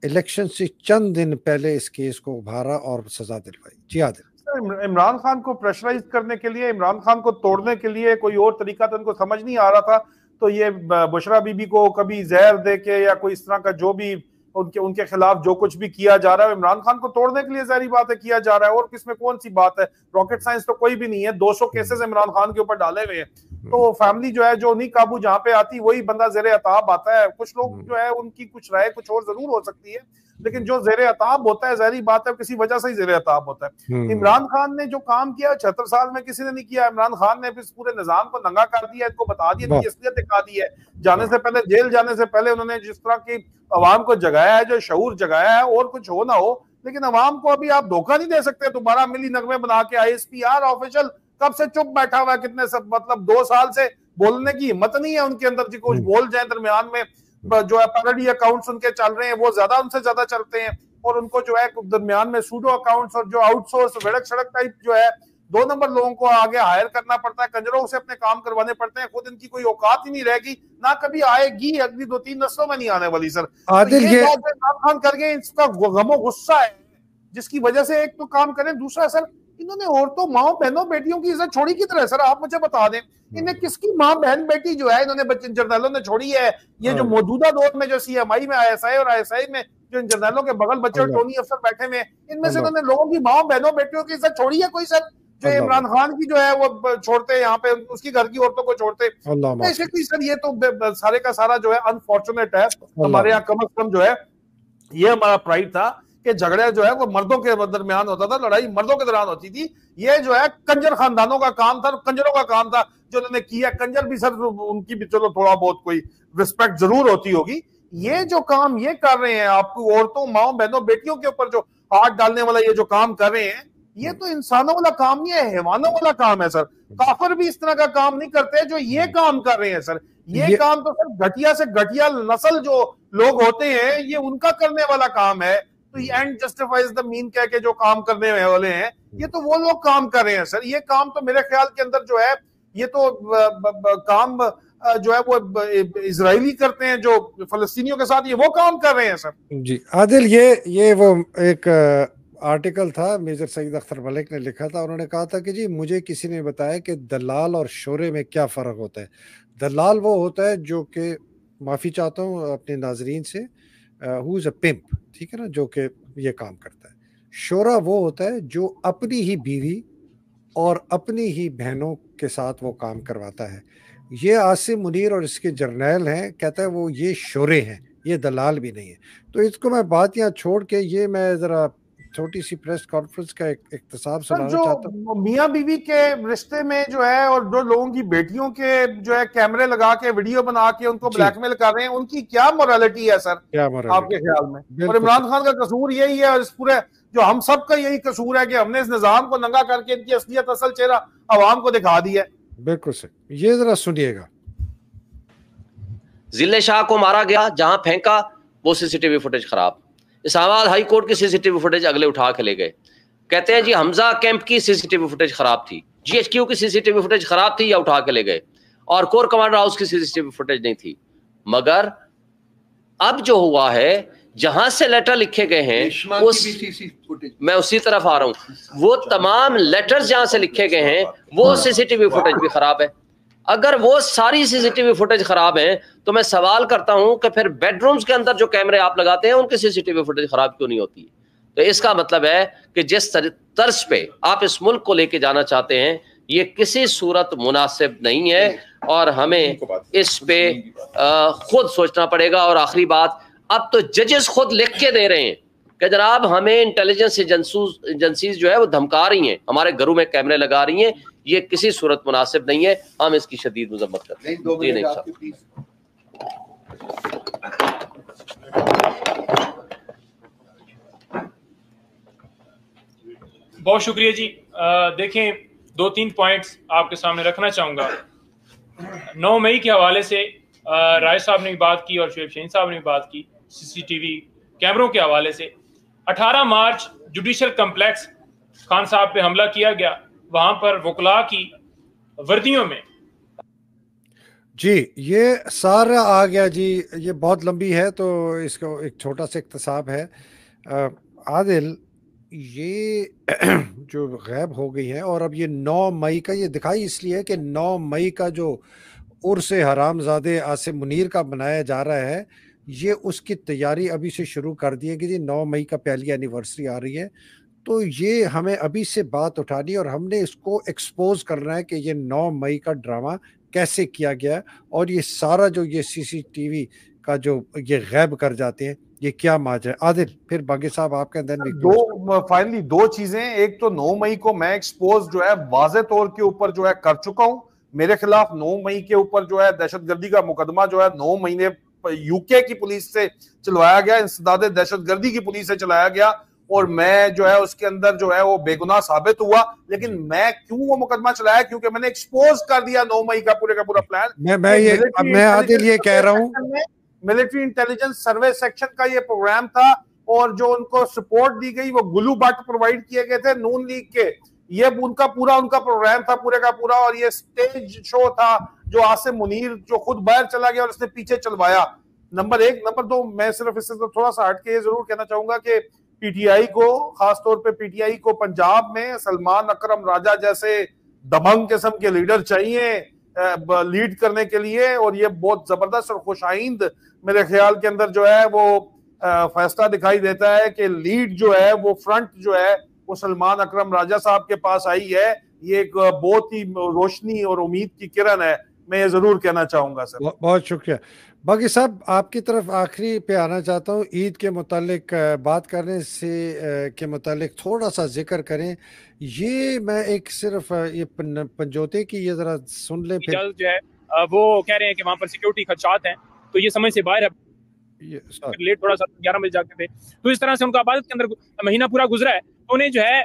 इलेक्शन से चंद दिन पहले इस केस को उभारा और सजा दिलवाई जी आदिल इमरान खान को प्रेशराइज करने के लिए इमरान खान को तोड़ने के लिए कोई और तरीका तो इनको समझ नहीं आ रहा था तो ये बुशरा बीबी को कभी जहर दे के या कोई इस तरह का जो भी उनके उनके खिलाफ जो कुछ भी किया जा रहा है इमरान खान को तोड़ने के लिए जारी बात है किया जा रहा है और किसमें कौन सी बात है रॉकेट साइंस तो कोई भी नहीं है 200 केसेस इमरान खान के ऊपर डाले हुए हैं तो फैमिली हम्म। जो है जो नहीं काबू जहाँ पे आती वही बंदा जेरे अताब आता है कुछ लोग हम्म। जो है उनकी कुछ राय कुछ और जरूर हो सकती है लेकिन जो जेर अताब होता है जहरी बात है किसी वजह से ही जेर अताब होता है हम्म। इमरान खान ने जो काम किया छहत्तर साल में किसी ने नहीं किया इमरान खान ने इस पूरे निजाम को नंगा कर दिया इसको बता दिया इसकी असलियत दिखा दी है जाने से पहले जेल जाने से पहले उन्होंने जिस तरह की अवाम को जगाया है जो शहूर जगाया है और कुछ हो ना हो लेकिन अवाम को अभी आप धोखा नहीं दे सकते दोबारा मिली नगमे बना के I S P R official कब से चुप बैठा हुआ है कितने सब मतलब दो साल से बोलने की हिम्मत नहीं है उनके अंदर जी कुछ हम्म। बोल जाए दरमियान में हम्म। जो है पैरडी अकाउंट्स उनके चल रहे हैं वो ज्यादा उनसे ज्यादा चलते हैं और उनको जो है दरमियान में सूडो अकाउंट्स और जो आउटसोर्स सड़क टाइप जो है दो नंबर लोगों को आगे हायर करना पड़ता है कंजरों से अपने काम करवाने पड़ते हैं खुद इनकी कोई औकात ही नहीं रहेगी ना कभी आएगी अगली दो तीन नस्लों में नहीं आने वाली सर तो आदिल तो ये खान करके इसका गमो गुस्सा है जिसकी वजह से एक तो काम करें दूसरा सर इन्होंने औरतों माओ बहनों बेटियों की इज्जत छोड़ी कितना है सर आप मुझे बता दें इन्हें हम्म। किसकी माँ बहन बेटी जो है इन्होंने बच्चे जर्नलों ने छोड़ी है ये जो हाँ। मौजूदा दौर में जो सीएमआई में आईएसआई और आईएसआई में जो इन जर्नलों के बगल बच्चे हाँ। टोनी अफसर बैठे हुए इनमें से हाँ। इन्होंने लोगों की माओ बहनों बेटियों की इज्जत छोड़ी है कोई सर जो इमरान खान की जो है वो छोड़ते हैं यहाँ पे उसकी घर की औरतों को छोड़ते बेसिकली सर ये तो सारे का सारा जो है अनफॉर्चुनेट है हमारे यहाँ कम अज कम जो है ये हमारा प्राइड था कि झगड़े जो है वो मर्दों के दरमियान होता था लड़ाई मर्दों के दौरान होती थी ये जो है कंजर खानदानों का काम था कंजरों का काम था जो उन्होंने किया कंजर भी सर उनकी भी चलो थोड़ा बहुत कोई रिस्पेक्ट जरूर होती होगी ये जो काम ये कर रहे हैं आपको औरतों माओ बहनों बेटियों के ऊपर जो हाथ डालने वाला ये जो काम कर रहे हैं ये तो इंसानों वाला काम नहीं है हैवानों वाला काम है सर काफर भी इस तरह का काम नहीं करते जो ये काम कर रहे हैं सर ये, ये काम तो सर घटिया से घटिया नस्ल जो लोग होते हैं ये उनका करने वाला काम है तो ये एंड जस्टिफाइज द मीन कह के जो काम करने वाले हैं ये तो वो लोग काम कर रहे हैं सर ये काम तो मेरे ख्याल के अंदर जो है ये तो ब, ब, ब, काम जो है वो इसराइली करते हैं जो फलस्तीनियों के साथ ये वो काम कर रहे हैं सर जी आदिल ये ये वो एक आर्टिकल था मेजर सईद अख्तर मलिक ने लिखा था उन्होंने कहा था कि जी मुझे किसी ने बताया कि दलाल और शोरे में क्या फ़र्क होता है दलाल वो होता है जो कि माफ़ी चाहता हूँ अपने नाजरीन से हु इज़ अ पिम्प ठीक है ना जो कि ये काम करता है शोरा वो होता है जो अपनी ही बीवी और अपनी ही बहनों के साथ वो काम करवाता है ये आसिम मुनीर और इसके जर्नैल हैं कहता है वो ये शोरे हैं ये दलाल भी नहीं है तो इसको मैं बात यहाँ छोड़ के ये मैं ज़रा छोटी सी प्रेस कॉन्फ्रेंस का एक इकतसाब सुनाना चाहता हूँ मियाँ बीवी के रिश्ते में जो है और जो लोगों की बेटियों के जो है कैमरे लगा के वीडियो बना के उनको ब्लैकमेल कर रहे हैं उनकी क्या मोरालिटी है सर क्या आपके ख्याल में और इमरान खान का कसूर यही है और इस पूरे जो हम सब का यही कसूर है कि हमने इस निजाम को नंगा करके इनकी असलियत असल चेहरा आवाम को दिखा दिया बिल्कुल सर ये जरा सुनिएगा जिले शाह को मारा गया जहां फेंका वो सीसीटीवी फुटेज खराब इस्लामाबाद हाई कोर्ट की सीसीटीवी फुटेज अगले उठा के ले गए कहते हैं जी हमजा कैंप की सीसीटीवी फुटेज खराब थी जीएचक्यू की सीसीटीवी फुटेज खराब थी या उठा के ले गए और कोर कमांडर हाउस की सीसीटीवी फुटेज नहीं थी मगर अब जो हुआ है जहां से लेटर लिखे गए हैं उस मैं उसी तरफ आ रहा हूं वो अच्छा। तमाम लेटर्स जहां से लिखे गए हैं अच्छा। वो सीसीटीवी फुटेज भी खराब है अगर वो सारी सीसीटीवी फुटेज खराब है तो मैं सवाल करता हूं कि फिर बेडरूम्स के अंदर जो कैमरे आप लगाते हैं उनकी सीसीटीवी फुटेज खराब क्यों नहीं होती तो इसका मतलब है कि जिस तर्ज पे आप इस मुल्क को लेके जाना चाहते हैं ये किसी सूरत मुनासिब नहीं है और हमें इस पे खुद सोचना पड़ेगा और आखिरी बात अब तो जजेस खुद लिख के दे रहे हैं कि जनाब हमें इंटेलिजेंस एजेंसी जो है वो धमका रही हैं हमारे घरों में कैमरे लगा रही हैं ये किसी सूरत मुनासिब नहीं है हम इसकी शदीद मजम्मत करते हैं जी नहीं साहब बहुत शुक्रिया जी आ, देखें दो तीन पॉइंट्स आपके सामने रखना चाहूंगा नौ मई के हवाले से राय साहब ने भी बात की और शेब शहीन साहब ने भी बात की सीसीटीवी कैमरों के हवाले से 18 मार्च जुडिशल कम्प्लेक्स खान साहब पे हमला किया गया वहां पर वकला की वर्दियों में जी ये सारा आ गया जी ये बहुत लंबी है तो इसको एक छोटा सा इकतसाब है आदिल ये *clears throat* जो गैब हो गई है और अब ये 9 मई का ये दिखाई इसलिए है कि 9 मई का जो उर्स हरामजादे आसिम मुनीर का बनाया जा रहा है ये उसकी तैयारी अभी से शुरू कर दी है कि जी 9 मई का पहली एनिवर्सरी आ रही है तो ये हमें अभी से बात उठानी और हमने इसको एक्सपोज करना है कि ये 9 मई का ड्रामा कैसे किया गया और ये सारा जो ये सीसीटीवी का जो ये गैब कर जाते हैं ये क्या माज है आदिल फिर बागी साहब आपके अंदर दो फाइनली दो चीजें एक तो 9 मई को मैं एक्सपोज जो है वाजे तौर के ऊपर जो है कर चुका हूं मेरे खिलाफ नौ मई के ऊपर जो है दहशतगर्दी का मुकदमा जो है नौ महीने यूके की पुलिस से चलवाया गया इंसदादे दहशतगर्दी की पुलिस से चलाया गया और मैं जो है उसके अंदर जो है वो बेगुनाह साबित हुआ लेकिन मैं क्यों वो मुकदमा चलाया क्योंकि मैंने एक्सपोज कर दिया नौ मई का पूरे का पूरा प्लान मैं मैं ये मैं कह रहा हूँ मिलिट्री इंटेलिजेंस सर्वे सेक्शन का ये प्रोग्राम था और जो उनको सपोर्ट दी गई वो गुलू बट प्रोवाइड किए गए थे नून लीग के ये उनका पूरा उनका प्रोग्राम था पूरे का पूरा और ये स्टेज शो था जो आसिम मुनीर जो खुद बाहर चला गया और उसने पीछे चलवाया नंबर एक नंबर दो मैं सिर्फ इससे तो थोड़ा सा हट के ये जरूर कहना चाहूंगा कि पीटीआई को खासतौर पे पीटीआई को पंजाब में सलमान अकरम राजा जैसे दबंग किस्म के लीडर चाहिए लीड करने के लिए और ये बहुत जबरदस्त और खुशाइंद मेरे ख्याल के अंदर जो है वो फैसला दिखाई देता है कि लीड जो है वो फ्रंट जो है वो सलमान अक्रम राजा साहब के पास आई है ये एक बहुत ही रोशनी और उम्मीद की किरण है मैं ये जरूर कहना चाहूंगा सर बहुत शुक्रिया बाकी साहब आपकी तरफ आखिरी पे आना चाहता हूँ ईद के मतलब बात करने से के मतलब थोड़ा सा जिक्र करें ये मैं एक सिर्फ ये पंजोते की ये ज़रा सुन ले फिर जो है वो कह रहे हैं कि वहाँ पर सिक्योरिटी खदशात हैं तो ये समझ से बाहर है लेट थोड़ा सा ग्यारह बजे जाते थे तो इस तरह से उनका आबादत के अंदर महीना पूरा गुजरा है तो उन्हें जो है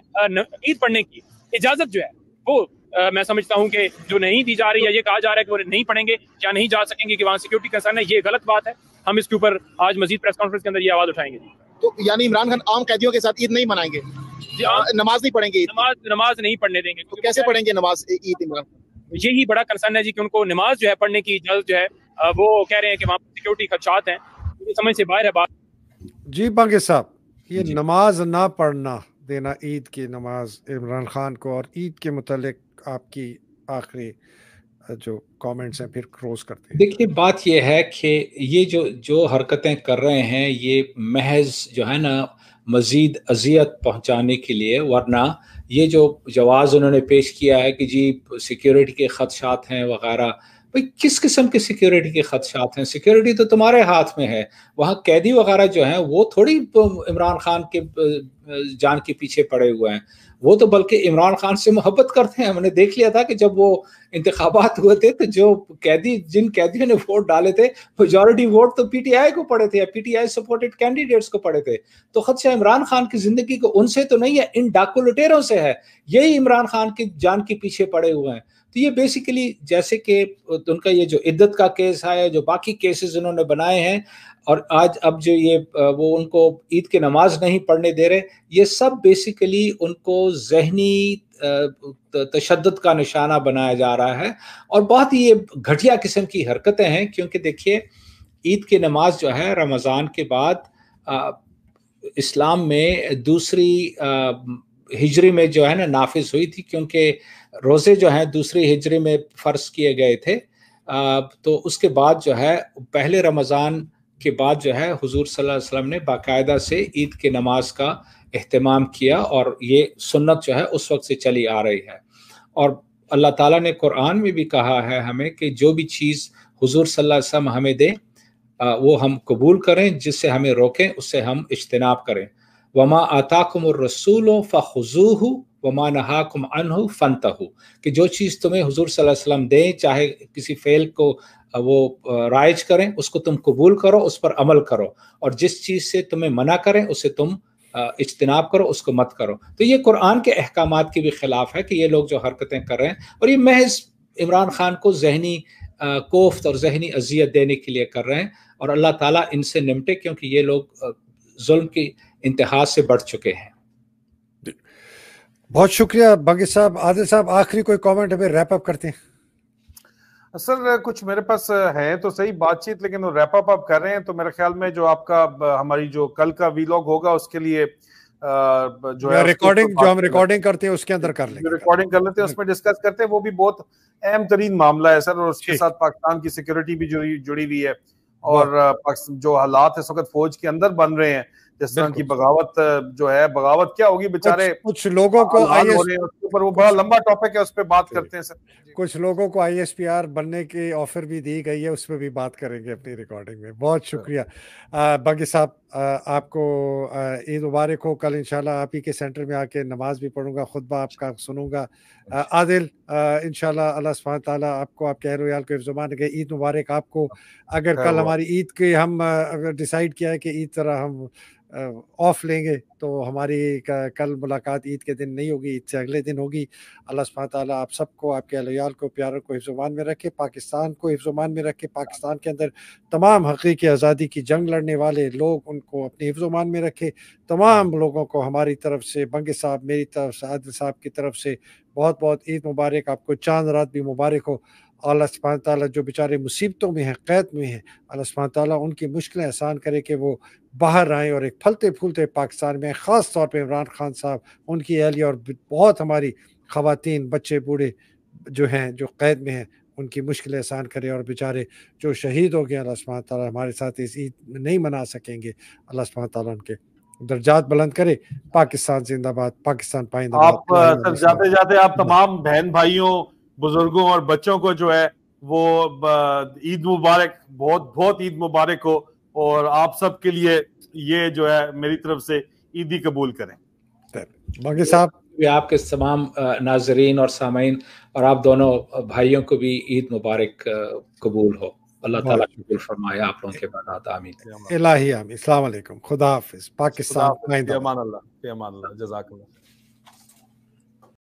ईद पढ़ने की इजाज़त जो है वो मैं समझता हूं कि जो नहीं दी जा रही है ये कहा जा रहा है कि वो नहीं पढ़ेंगे या नहीं जा सकेंगे कि वहाँ सिक्योरिटी कंसर्न है ये गलत बात है हम इसके ऊपर आज मजीद प्रेस कॉन्फ्रेंस के अंदर ये आवाज़ उठाएंगे तो यानी इमरान खान आम कैदियों के साथ ईद नहीं मनाएंगे नमाज नहीं पढ़ेंगे नमाज नमाज नहीं पढ़ने देंगे तो कैसे पढ़ेंगे नमाज ईद इमरान यही बड़ा कंसर्न है जी कि उनको नमाज जो है पढ़ने की इजाज़त जो है वो कह रहे हैं कि वहाँ सिक्योरिटी खदशात हैं समझ से बाहर है बात जी बागे साहब ये नमाज ना पढ़ना देना ईद की नमाज इमरान खान को और ईद के मतलब आपकी आखिरी जो कमेंट्स हैं फिर क्रोज करते हैं देखिए बात यह है कि ये जो जो हरकतें कर रहे हैं ये महज जो है ना मज़ीद अजियत पहुंचाने के लिए वरना ये जो जवाब उन्होंने पेश किया है कि जी सिक्योरिटी के खदशात हैं वगैरह भाई किस किस्म के सिक्योरिटी के खदशात हैं सिक्योरिटी तो तुम्हारे हाथ में है वहाँ कैदी वगैरह जो हैं वो थोड़ी इमरान खान के जान के पीछे पड़े हुए हैं वो तो बल्कि इमरान खान से मोहब्बत करते हैं हमने देख लिया था कि जब वो इंतबात हुए थे तो जो कैदी जिन कैदियों ने वोट डाले थे मेजोरिटी वोट तो पीटीआई को पड़े थे या पीटीआई सपोर्टेड कैंडिडेट्स को पड़े थे तो खदशा इमरान खान की जिंदगी को उनसे तो नहीं है इन डाकू लुटेरों से है यही इमरान खान की जान के पीछे पड़े हुए हैं तो ये बेसिकली जैसे कि तो उनका ये जो इद्दत का केस है जो बाकी केसेस इन्होंने बनाए हैं और आज अब जो ये वो उनको ईद की नमाज नहीं पढ़ने दे रहे ये सब बेसिकली उनको जहनी तशद का निशाना बनाया जा रहा है और बहुत ही ये घटिया किस्म की हरकतें हैं क्योंकि देखिए ईद की नमाज जो है रमज़ान के बाद इस्लाम में दूसरी हिजरी में जो है ना नाफिज हुई थी क्योंकि रोज़े जो हैं दूसरी हिजरी में फ़र्ज किए गए थे तो उसके बाद जो है पहले रमज़ान के बाद जो है हुजूर सल्लल्लाहु अलैहि वसल्लम ने बाकायदा से ईद की नमाज का अहतमाम किया और ये सुन्नत जो है उस वक्त से चली आ रही है और अल्लाह ताला ने कुरान में भी कहा है हमें कि जो भी चीज़ हुजूर सल्लल्लाहु अलैहि वसल्लम हमें दे वो हम कबूल करें जिससे हमें रोकें उससे हम इज्तनाब करें वमा आताकुम रसूल फ़ुजूह वमा नहाकुम अनहु फ़नतहु कि जो चीज़ तुम्हें हुजूर सल्लल्लाहु अलैहि वसल्लम दें चाहे किसी फ़ेल को वो राइज करें उसको तुम कबूल करो उस पर अमल करो और जिस चीज़ से तुम्हें मना करें उसे तुम इजतनाब करो उसको मत करो तो ये कुरान के अहकाम के भी खिलाफ है कि ये लोग जो हरकतें कर रहे हैं और ये महज इमरान खान को जहनी कोफ्त और जहनी अजियत देने के लिए कर रहे हैं और अल्लाह ताला इनसे निमटे क्योंकि ये लोग जुल्म की इंतहा से बढ़ चुके हैं बहुत शुक्रिया बागी साहब आदिल साहब आखिरी कोई कमेंट हमें रैप अप करते हैं सर कुछ मेरे पास है तो सही बातचीत लेकिन वो रैप अप आप कर रहे हैं तो मेरे ख्याल में जो आपका हमारी जो कल का वीलॉग होगा उसके लिए जो है रिकॉर्डिंग तो जो हम रिकॉर्डिंग करते हैं उसके अंदर कर लेंगे रिकॉर्डिंग कर लेते हैं उसमें डिस्कस करते हैं वो भी बहुत अहम तरीन मामला है सर और उसके साथ पाकिस्तान की सिक्योरिटी भी जुड़ी जुड़ी हुई है और जो हालात इस वक्त फौज के अंदर बन रहे हैं जिस तरह की बगावत जो है बगावत क्या होगी बेचारे कुछ, कुछ लोगों को आई एस पर वो बड़ा लंबा टॉपिक है उस पर बात करते हैं सर कुछ लोगों को आईएसपीआर बनने की ऑफर भी दी गई है उस पर भी बात करेंगे अपनी रिकॉर्डिंग में बहुत शुक्रिया बाकी साहब आपको ईद मुबारक हो कल इंशाल्लाह आप ही के सेंटर में आके नमाज भी पढ़ूंगा खुतबा आपका सुनूंगा अच्छा। आदिल इनशाला अल्लाह सुबह ताली आपको आपके एहरोयाल को जुबान के ईद मुबारक आपको अगर कल हमारी ईद के हम डिसाइड किया है कि ईद तरह हम ऑफ लेंगे तो हमारी कल मुलाकात ईद के दिन नहीं होगी ईद से अगले दिन होगी अल्लाह सुबह ताली आप सबको आपके अलियाल को प्यारों को हिफ्जुमान में रखे पाकिस्तान को हिफ्जुमान में रखे पाकिस्तान के अंदर तमाम हकीकी आज़ादी की जंग लड़ने वाले लोग उनको अपने हिफ्जुमान में रखे तमाम लोगों को हमारी तरफ से बंगे साहब मेरी तरफ से आदिल साहब की तरफ से बहुत बहुत ईद मुबारक आपको चांद रात भी मुबारक हो अल्लाह सुबहान ताली जो बेचारे मुसीबतों में हैं क़ैद में हैं अल्लाह सुबहान ताली उनकी मुश्किलें आसान करे कि वो बाहर आएँ और एक फलते फूलते पाकिस्तान में ख़ास तौर पर इमरान खान साहब उनकी अहलिया और बहुत हमारी ख़वान बच्चे बूढ़े जो हैं जो क़ैद में हैं उनकी मुश्किलें आसान करे और बेचारे जो शहीद हो गए अल्लाह सुबहान ताली हमारे साथ इस ईद नहीं मना सकेंगे अल्लाह सुबहान ताली उनके दर्जात बुलंद करे पाकिस्तान जिंदाबाद पाकिस्तान पाइंदाबाद आप जाते जाते आप तमाम बहन भाइयों बुजुर्गों और बच्चों को जो है वो ईद मुबारक बहुत बहुत ईद मुबारक हो और आप सब के लिए ये जो है मेरी तरफ से ईदी कबूल करें बाकी साहब भी आपके तमाम नाजरीन और सामीन और आप दोनों भाइयों को भी ईद मुबारक कबूल हो अल्लाह ताला कबूल फरमाए आप लोगों के बाद आमीन इलाही आमीन अस्सलाम वालेकुम खुदा हाफिज पाकिस्तान जजाक